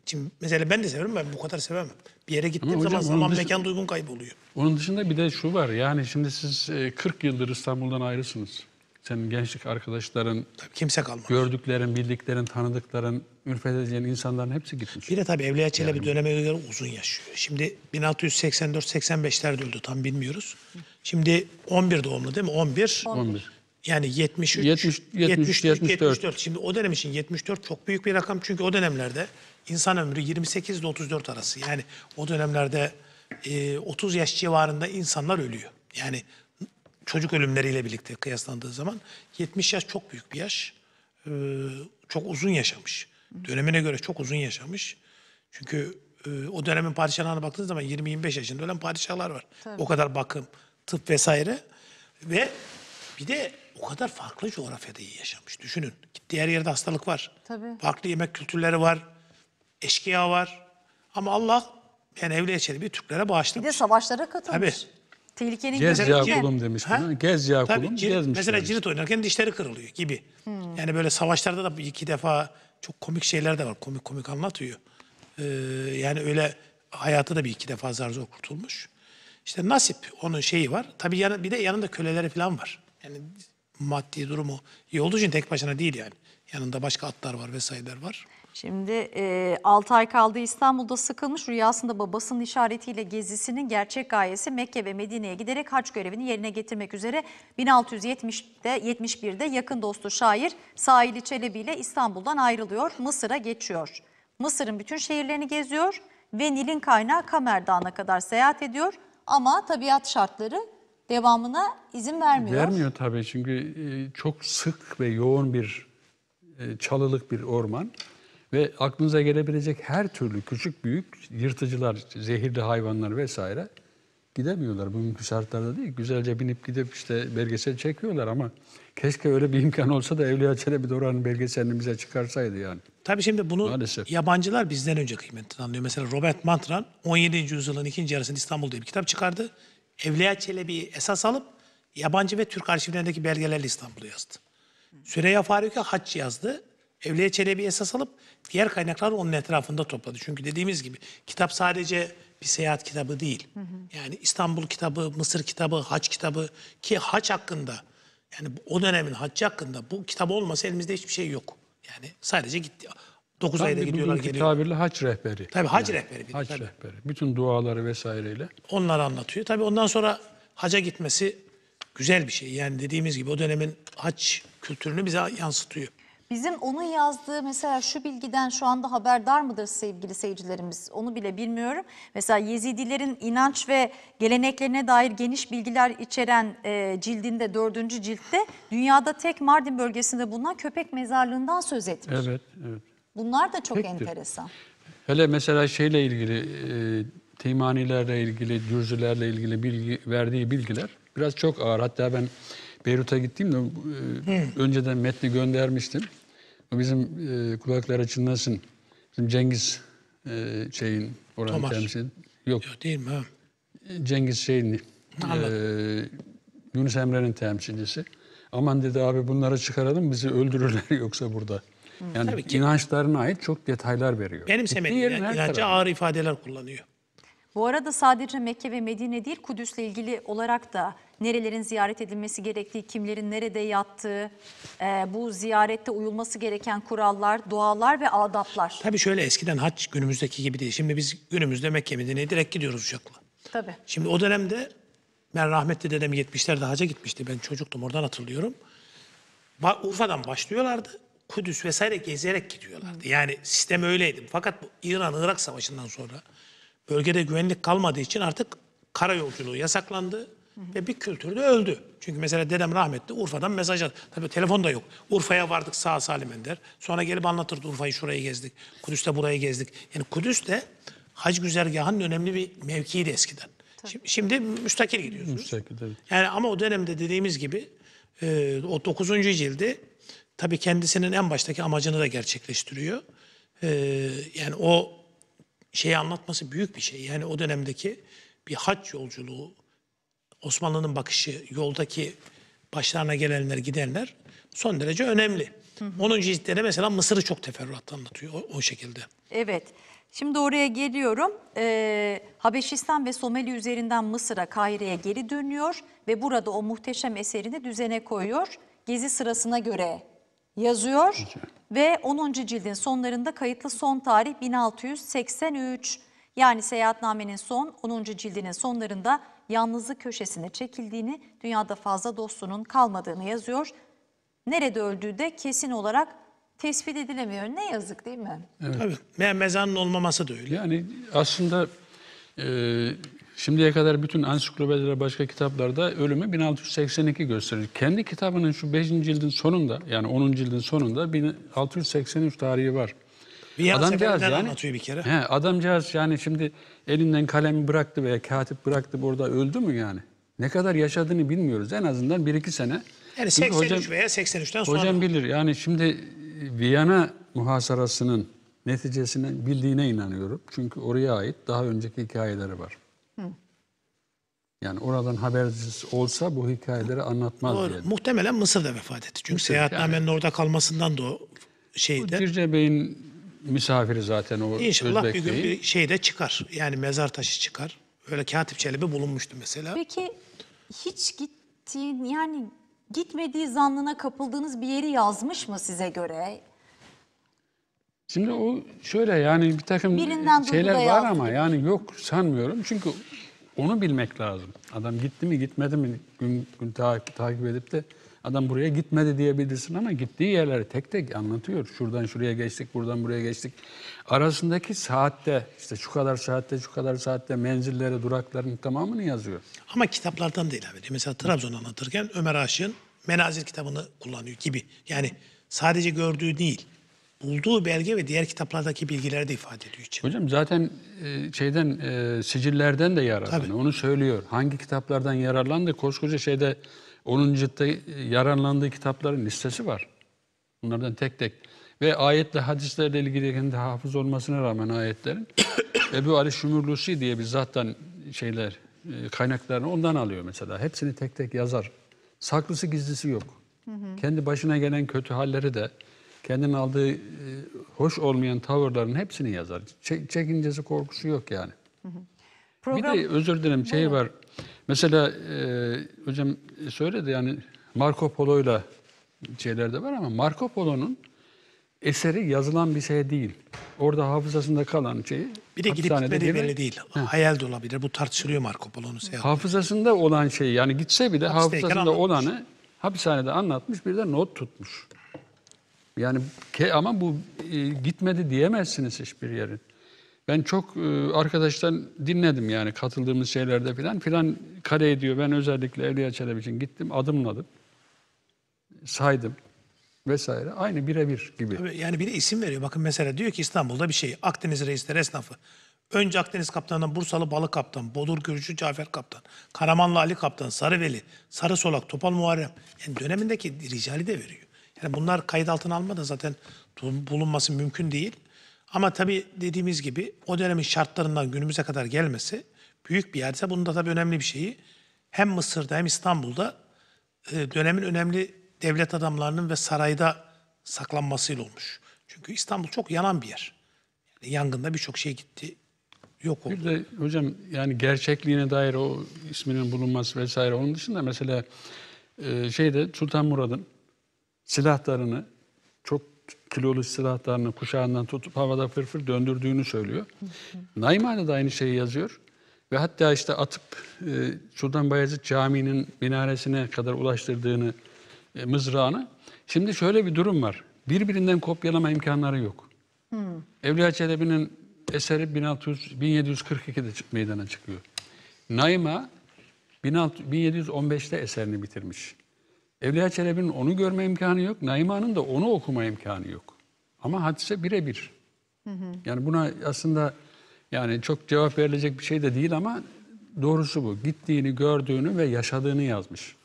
Şimdi mesela ben de severim ben bu kadar sevemem. Bir yere gittiğim Ama hocam, zaman zaman mekan duygun kayboluyor. Onun dışında bir de şu var yani şimdi siz 40 e, yıldır İstanbul'dan ayrısınız. Senin gençlik arkadaşların, tabii kimse kalmadı. gördüklerin, bildiklerin, tanıdıkların, ülfet edeceğin insanların hepsi gitmiş. Bir de tabii Evliya Çelebi yani. döneme göre uzun yaşıyor. Şimdi 1684-85'lerde öldü tam bilmiyoruz. Şimdi 11 doğumlu değil mi? 11. 11. Yani 73, 70, 70, 73, 74. 74. Şimdi o dönem için 74 çok büyük bir rakam. Çünkü o dönemlerde insan ömrü 28 ile 34 arası. Yani o dönemlerde e, 30 yaş civarında insanlar ölüyor. Yani çocuk ölümleriyle birlikte kıyaslandığı zaman 70 yaş çok büyük bir yaş. E, çok uzun yaşamış. Dönemine göre çok uzun yaşamış. Çünkü e, o dönemin padişahlarına baktığınız zaman 20-25 yaşında ölen padişahlar var. Tabii. O kadar bakım, tıp vesaire. Ve bir de o kadar farklı coğrafyada iyi yaşamış. Düşünün. Diğer yerde hastalık var. Tabii. Farklı yemek kültürleri var. Eşkıya var. Ama Allah yani evliya Çelebi Türklere bağışlamış. Bir de savaşlara katılmış. Tabii. Tehlikenin Gez ya gözüyle. kulum demiş Ha? Gez ya Tabii gezmiş mesela demiş. cirit oynarken dişleri kırılıyor gibi. Hmm. Yani böyle savaşlarda da iki defa çok komik şeyler de var. Komik komik anlatıyor. Ee, yani öyle hayatı da bir iki defa zar zor kurtulmuş. İşte nasip onun şeyi var. Tabii yanı, bir de yanında köleleri falan var. Yani maddi durumu iyi olduğu için tek başına değil yani. Yanında başka atlar var vesaireler var. Şimdi e, 6 ay kaldı İstanbul'da sıkılmış rüyasında babasının işaretiyle gezisinin gerçek gayesi Mekke ve Medine'ye giderek haç görevini yerine getirmek üzere 1670'de 71'de yakın dostu şair Saili Çelebi ile İstanbul'dan ayrılıyor, Mısır'a geçiyor. Mısır'ın bütün şehirlerini geziyor ve Nil'in kaynağı Kamer Dağı'na kadar seyahat ediyor ama tabiat şartları devamına izin vermiyor. Vermiyor tabii çünkü e, çok sık ve yoğun bir e, çalılık bir orman ve aklınıza gelebilecek her türlü küçük büyük yırtıcılar, zehirli hayvanlar vesaire gidemiyorlar. Bugünkü şartlarda değil. Güzelce binip gidip işte belgesel çekiyorlar ama keşke öyle bir imkan olsa da Evliya Çelebi Doran'ın belgeselini bize çıkarsaydı yani. Tabii şimdi bunu Maalesef. yabancılar bizden önce kıymetini anlıyor. Mesela Robert Mantran 17. yüzyılın ikinci yarısında İstanbul'da bir kitap çıkardı. Evliya Çelebi'yi esas alıp yabancı ve Türk arşivlerindeki belgelerle İstanbul'u yazdı. Süreyya Faruk'a e haç yazdı. Evliya Çelebi esas alıp diğer kaynakları onun etrafında topladı. Çünkü dediğimiz gibi kitap sadece bir seyahat kitabı değil. Yani İstanbul kitabı, Mısır kitabı, haç kitabı ki haç hakkında yani o dönemin haccı hakkında bu kitap olmasa elimizde hiçbir şey yok. Yani sadece gitti. 9 ayda gidiyorlar geliyorlar. tabirle haç rehberi. Tabii hac yani, rehberi. Bir hac tabii. rehberi. Bütün duaları vesaireyle. Onlar anlatıyor. Tabii ondan sonra haca gitmesi güzel bir şey. Yani dediğimiz gibi o dönemin haç kültürünü bize yansıtıyor. Bizim onun yazdığı mesela şu bilgiden şu anda haberdar mıdır sevgili seyircilerimiz onu bile bilmiyorum. Mesela Yezidilerin inanç ve geleneklerine dair geniş bilgiler içeren e, cildinde dördüncü ciltte dünyada tek Mardin bölgesinde bulunan köpek mezarlığından söz etmiş. Evet, evet. Bunlar da çok Pektir. enteresan. Hele mesela şeyle ilgili, e, teymanilerle ilgili, cürzülerle ilgili bilgi, verdiği bilgiler biraz çok ağır. Hatta ben Beyrut'a gittiğimde e, önceden metni göndermiştim. O bizim e, kulaklara çınlasın. Bizim Cengiz e, şeyin oranın temsil. Yok. Yok değil mi? Cengiz şeyin e, Yunus Emre'nin temsilcisi. Aman dedi abi bunları çıkaralım bizi öldürürler <laughs> yoksa burada. Yani Tabii ki. inançlarına ait çok detaylar veriyor. Benimsemedi. Gittiği Yani, ağır ifadeler kullanıyor. Bu arada sadece Mekke ve Medine değil Kudüs'le ilgili olarak da nerelerin ziyaret edilmesi gerektiği, kimlerin nerede yattığı, e, bu ziyarette uyulması gereken kurallar, dualar ve adaplar. Tabii şöyle eskiden haç günümüzdeki gibi değil. Şimdi biz günümüzde Mekke Medine'ye direkt gidiyoruz uçakla. Tabii. Şimdi o dönemde ben rahmetli dedem 70'lerde haca gitmişti. Ben çocuktum oradan hatırlıyorum. Urfa'dan başlıyorlardı. Kudüs vesaire gezerek gidiyorlardı. Yani sistem öyleydi. Fakat bu İran-Irak savaşından sonra bölgede güvenlik kalmadığı için artık kara yolculuğu yasaklandı hı hı. ve bir kültür de öldü. Çünkü mesela dedem rahmetli Urfa'dan mesaj attı. Tabii telefon da yok. Urfa'ya vardık sağ salim ender. Sonra gelip anlatırdı Urfa'yı şurayı gezdik. Kudüs'te burayı gezdik. Yani Kudüs de hac güzergahının önemli bir mevkiydi eskiden. Şimdi, şimdi müstakil gidiyorsunuz. Müstakil evet. Yani ama o dönemde dediğimiz gibi e, o 9. cildi tabii kendisinin en baştaki amacını da gerçekleştiriyor. Ee, yani o şeyi anlatması büyük bir şey. Yani o dönemdeki bir haç yolculuğu, Osmanlı'nın bakışı, yoldaki başlarına gelenler, gidenler son derece önemli. Hı hı. 10. ciltlere mesela Mısır'ı çok teferruatlı anlatıyor o, o şekilde. Evet. Şimdi oraya geliyorum. Ee, Habeşistan ve Somali üzerinden Mısır'a, Kahire'ye geri dönüyor ve burada o muhteşem eserini düzene koyuyor. Gezi sırasına göre yazıyor ve 10. cildin sonlarında kayıtlı son tarih 1683. Yani seyahatnamenin son 10. cildinin sonlarında yalnızlık köşesine çekildiğini, dünyada fazla dostunun kalmadığını yazıyor. Nerede öldüğü de kesin olarak tespit edilemiyor. Ne yazık değil mi? Evet. Tabii. Mezanın olmaması da öyle. Yani aslında e, Şimdiye kadar bütün Ansiklopediler, başka kitaplarda ölümü 1682 gösterir. Kendi kitabının şu 5. cildin sonunda yani 10. cildin sonunda 1683 tarihi var. Bir adamcağız yani anlatıyor bir kere. He, adamcağız yani şimdi elinden kalemi bıraktı veya katip bıraktı burada öldü mü yani? Ne kadar yaşadığını bilmiyoruz. En azından 1-2 sene. Yani 83 hocam, veya 83'ten sonra. Hocam bilir yani şimdi e, Viyana muhasarasının neticesini bildiğine inanıyorum. Çünkü oraya ait daha önceki hikayeleri var. Yani oradan habersiz olsa bu hikayeleri anlatmaz Doğru. diye. Muhtemelen Mısır'da vefat etti. Çünkü Mısır, seyahatnamenin yani. orada kalmasından da o şeyde. Dirce Bey'in misafiri zaten o İnşallah Özbek bir gün Bey. bir şeyde çıkar. Yani mezar taşı çıkar. Öyle Katip Çelebi bulunmuştu mesela. Peki hiç gittiğin yani gitmediği zannına kapıldığınız bir yeri yazmış mı size göre? Şimdi o şöyle yani bir takım Birinden şeyler var yazdım. ama yani yok sanmıyorum. Çünkü onu bilmek lazım. Adam gitti mi gitmedi mi gün, gün takip, takip edip de adam buraya gitmedi diyebilirsin ama gittiği yerleri tek tek anlatıyor. Şuradan şuraya geçtik, buradan buraya geçtik. Arasındaki saatte işte şu kadar saatte, şu kadar saatte menzilleri, durakların tamamını yazıyor. Ama kitaplardan da ilave ediyor. Mesela Trabzon anlatırken Ömer Aşık'ın Menazir kitabını kullanıyor gibi. Yani sadece gördüğü değil bulduğu belge ve diğer kitaplardaki bilgileri de ifade ediyor için. Hocam zaten e, şeyden e, sicillerden de yararlandı. Onu söylüyor. Hangi kitaplardan yararlandı? Koskoca şeyde 10. ciltte e, yararlandığı kitapların listesi var. Bunlardan tek tek. Ve ayetle hadislerle ilgili kendi hafız olmasına rağmen ayetlerin <coughs> Ebu Ali Şümürlusi diye bir zattan şeyler kaynaklarını ondan alıyor mesela. Hepsini tek tek yazar. Saklısı gizlisi yok. Hı hı. Kendi başına gelen kötü halleri de kendinin aldığı e, hoş olmayan tavırların hepsini yazar. Çekincesi korkusu yok yani. Program... Bir de özür dilerim şey var. Mesela e, hocam e, söyledi yani Marco Polo'yla şeyler de var ama Marco Polo'nun eseri yazılan bir şey değil. Orada hafızasında kalan şey. bir de gidip gitmediği belli değil. He. Hayal de olabilir. Bu tartışılıyor Marco Polo'nun seyahatinde. Hafızasında olan şey yani gitse bile Hapisteyken hafızasında olanı hapishanede anlatmış bir de not tutmuş. Yani ama bu e, gitmedi diyemezsiniz hiçbir yerin. Ben çok e, arkadaştan dinledim yani katıldığımız şeylerde filan. Filan kale ediyor. Ben özellikle Evliya Çelebi için gittim, adımladım. Saydım vesaire. Aynı birebir gibi. Tabii yani biri isim veriyor. Bakın mesela diyor ki İstanbul'da bir şey. Akdeniz reisler esnafı. Önce Akdeniz kaptanından Bursalı Balık kaptan, Bodur Gürcü Cafer kaptan, Karamanlı Ali kaptan, Sarıveli, Sarı Solak, Topal Muharrem. Yani dönemindeki ricali de veriyor. Yani bunlar kayıt altına almadan zaten bulunması mümkün değil. Ama tabii dediğimiz gibi o dönemin şartlarından günümüze kadar gelmesi büyük bir yerde. Bunun da tabii önemli bir şeyi hem Mısır'da hem İstanbul'da e, dönemin önemli devlet adamlarının ve sarayda saklanmasıyla olmuş. Çünkü İstanbul çok yanan bir yer. Yani yangında birçok şey gitti, yok oldu. Bir de hocam yani gerçekliğine dair o isminin bulunması vesaire onun dışında mesela e, şeyde Sultan Murad'ın silahlarını çok kilolu silahlarını kuşağından tutup havada fırfır döndürdüğünü söylüyor. Naiman'da da aynı şeyi yazıyor. Ve hatta işte atıp e, Sultan Bayezid Camii'nin minaresine kadar ulaştırdığını, e, mızrağını. Şimdi şöyle bir durum var. Birbirinden kopyalama imkanları yok. Hmm. Evliya Çelebi'nin eseri 1600, 1742'de meydana çıkıyor. Naima 1615'te eserini bitirmiş. Evliya Çelebi'nin onu görme imkanı yok. Naima'nın da onu okuma imkanı yok. Ama hadise birebir. Yani buna aslında yani çok cevap verilecek bir şey de değil ama doğrusu bu. Gittiğini, gördüğünü ve yaşadığını yazmış.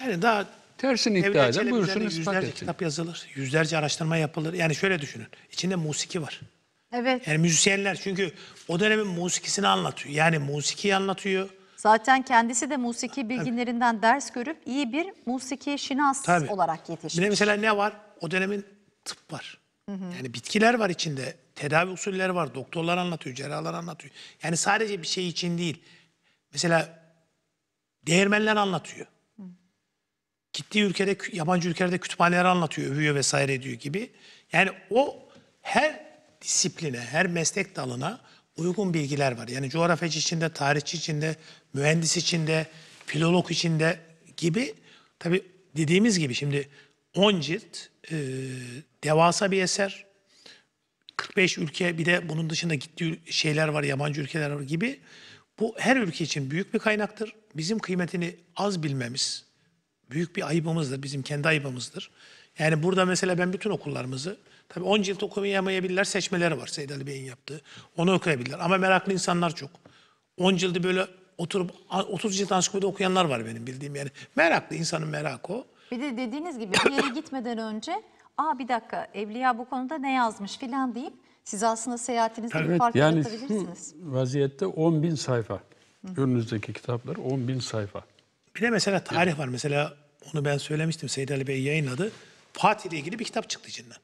Yani daha Tersini iddia Evliya eden buyursun Yüzlerce etsin. kitap yazılır, yüzlerce araştırma yapılır. Yani şöyle düşünün, içinde musiki var. Evet. Yani müzisyenler çünkü o dönemin musikisini anlatıyor. Yani musikiyi anlatıyor, Zaten kendisi de musiki bilginlerinden ders görüp iyi bir musiki şinas Tabii. olarak yetişmiş. Bir de mesela ne var? O dönemin tıp var. Yani bitkiler var içinde. Tedavi usulleri var. Doktorlar anlatıyor, cerrahlar anlatıyor. Yani sadece bir şey için değil. Mesela değirmenler anlatıyor. Gittiği ülkede, yabancı ülkelerde kütüphaneler anlatıyor, övüyor vesaire diyor gibi. Yani o her disipline, her meslek dalına uygun bilgiler var. Yani coğrafyacı içinde, tarihçi içinde, mühendis içinde, filolog içinde gibi tabi dediğimiz gibi şimdi 10 cilt e, devasa bir eser. 45 ülke bir de bunun dışında gittiği şeyler var, yabancı ülkeler var gibi. Bu her ülke için büyük bir kaynaktır. Bizim kıymetini az bilmemiz büyük bir ayıbımızdır. Bizim kendi ayıbımızdır. Yani burada mesela ben bütün okullarımızı Tabii 10 cilt okuyamayabilirler seçmeleri var Seyit Ali Bey'in yaptığı. Onu okuyabilirler ama meraklı insanlar çok. 10 cildi böyle oturup 30 cilt ansiklopedi okuyanlar var benim bildiğim yani. Meraklı insanın merakı o. Bir de dediğiniz gibi bir yere gitmeden önce aa bir dakika Evliya bu konuda ne yazmış filan deyip siz aslında seyahatinizde evet, bir fark yani yaratabilirsiniz. vaziyette 10 bin sayfa. Hı. Önünüzdeki kitaplar 10 bin sayfa. Bir de mesela tarih var. Mesela onu ben söylemiştim. Seyit Ali Bey yayınladı. Fatih ile ilgili bir kitap çıktı içinden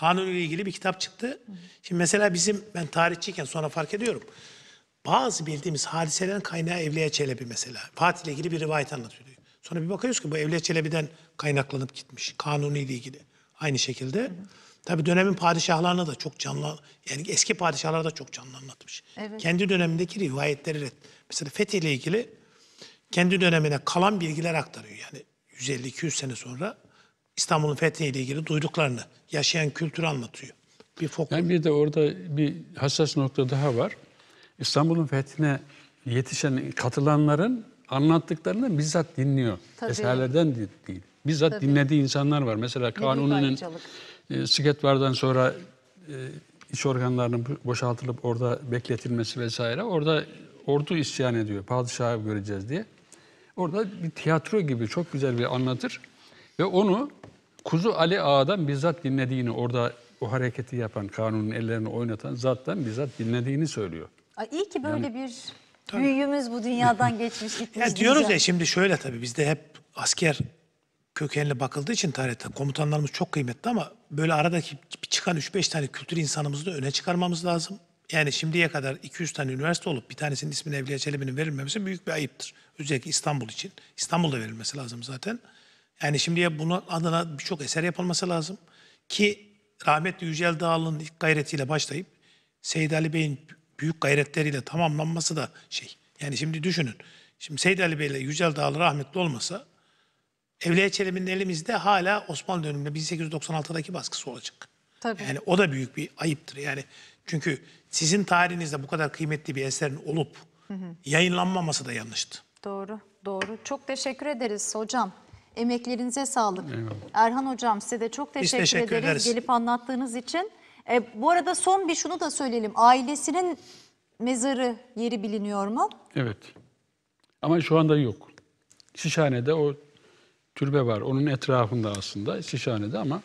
kanunuyla ilgili bir kitap çıktı. Şimdi mesela bizim ben tarihçiyken sonra fark ediyorum. Bazı bildiğimiz hadiselerin kaynağı Evliya Çelebi mesela. Fatih ile ilgili bir rivayet anlatıyor. Sonra bir bakıyoruz ki bu Evliya Çelebi'den kaynaklanıp gitmiş. Kanuni ile ilgili. Aynı şekilde. Hı Tabii dönemin padişahlarına da çok canlı, yani eski padişahlara da çok canlı anlatmış. Evet. Kendi dönemindeki rivayetleri red. Mesela Fethi ile ilgili kendi dönemine kalan bilgiler aktarıyor. Yani 150-200 sene sonra İstanbul'un fethiyle ilgili duyduklarını, yaşayan kültürü anlatıyor. Bir fokus. Yani bir de orada bir hassas nokta daha var. İstanbul'un fethine yetişen, katılanların anlattıklarını bizzat dinliyor. Tabii. Eserlerden değil. Bizzat Tabii. dinlediği insanlar var. Mesela Kanuni'nin e, Siketvar'dan sonra e, iç organlarının boşaltılıp orada bekletilmesi vesaire. Orada ordu isyan ediyor. Padişahı göreceğiz diye. Orada bir tiyatro gibi çok güzel bir anlatır. Ve onu Kuzu Ali Ağa'dan bizzat dinlediğini, orada o hareketi yapan, kanunun ellerini oynatan zattan bizzat dinlediğini söylüyor. Ay iyi ki böyle yani, bir tabii. büyüğümüz bu dünyadan <laughs> geçmiş gitmiş. Ya diyoruz bize. ya şimdi şöyle tabii bizde hep asker kökenli bakıldığı için tarihte komutanlarımız çok kıymetli ama böyle aradaki çıkan 3-5 tane kültür insanımızı da öne çıkarmamız lazım. Yani şimdiye kadar 200 tane üniversite olup bir tanesinin ismini Evliya Çelebi'nin verilmemesi büyük bir ayıptır. Özellikle İstanbul için. İstanbul'da verilmesi lazım zaten. Yani şimdiye bunun adına birçok eser yapılması lazım. Ki rahmetli Yücel Dağlı'nın ilk gayretiyle başlayıp Seyit Ali Bey'in büyük gayretleriyle tamamlanması da şey. Yani şimdi düşünün. Şimdi Seyit Ali Bey ile Yücel Dağlı rahmetli olmasa Evliya Çelebi'nin elimizde hala Osmanlı döneminde 1896'daki baskısı olacak. Tabii. Yani o da büyük bir ayıptır. Yani çünkü sizin tarihinizde bu kadar kıymetli bir eserin olup hı hı. yayınlanmaması da yanlıştı. Doğru, doğru. Çok teşekkür ederiz hocam. Emeklerinize sağlık. Eyvallah. Erhan Hocam size de çok teşekkür, teşekkür ederiz. ederiz gelip anlattığınız için. E, bu arada son bir şunu da söyleyelim. Ailesinin mezarı yeri biliniyor mu? Evet. Ama şu anda yok. Şişhane'de o türbe var. Onun etrafında aslında Şişhane'de ama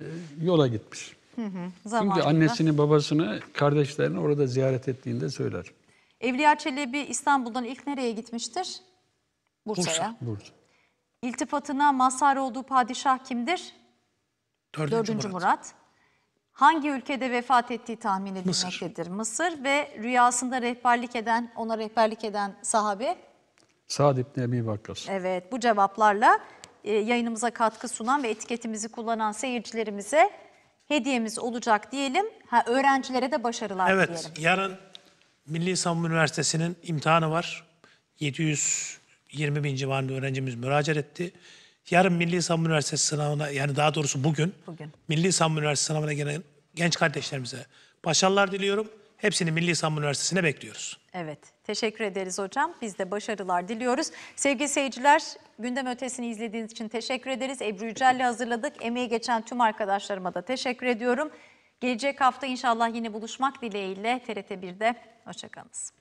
e, yola gitmiş. Hı hı, Çünkü annesini, babasını, kardeşlerini orada ziyaret ettiğinde söyler. Evliya Çelebi İstanbul'dan ilk nereye gitmiştir? Bursa'ya. Bursa. Bursa. İltifatına mazhar olduğu padişah kimdir? Dördüncü, Dördüncü Murat. Murat. Hangi ülkede vefat ettiği tahmin edilmektedir. Mısır. Mısır ve rüyasında rehberlik eden, ona rehberlik eden sahabe? Sa'd İbni Ebi Vakkas. Evet bu cevaplarla e, yayınımıza katkı sunan ve etiketimizi kullanan seyircilerimize hediyemiz olacak diyelim. Ha, öğrencilere de başarılar evet, diyelim. Evet yarın Milli İstanbul Üniversitesi'nin imtihanı var. 700 20 bin civarında öğrencimiz müracaat etti. Yarın Milli İstanbul Üniversitesi sınavına yani daha doğrusu bugün, bugün. Milli İstanbul Üniversitesi sınavına gelen genç kardeşlerimize başarılar diliyorum. Hepsini Milli İstanbul Üniversitesi'ne bekliyoruz. Evet, teşekkür ederiz hocam. Biz de başarılar diliyoruz. Sevgili seyirciler, gündem ötesini izlediğiniz için teşekkür ederiz. Ebru Yücel'le hazırladık. Emeği geçen tüm arkadaşlarıma da teşekkür ediyorum. Gelecek hafta inşallah yine buluşmak dileğiyle TRT1'de. Hoşçakalınız.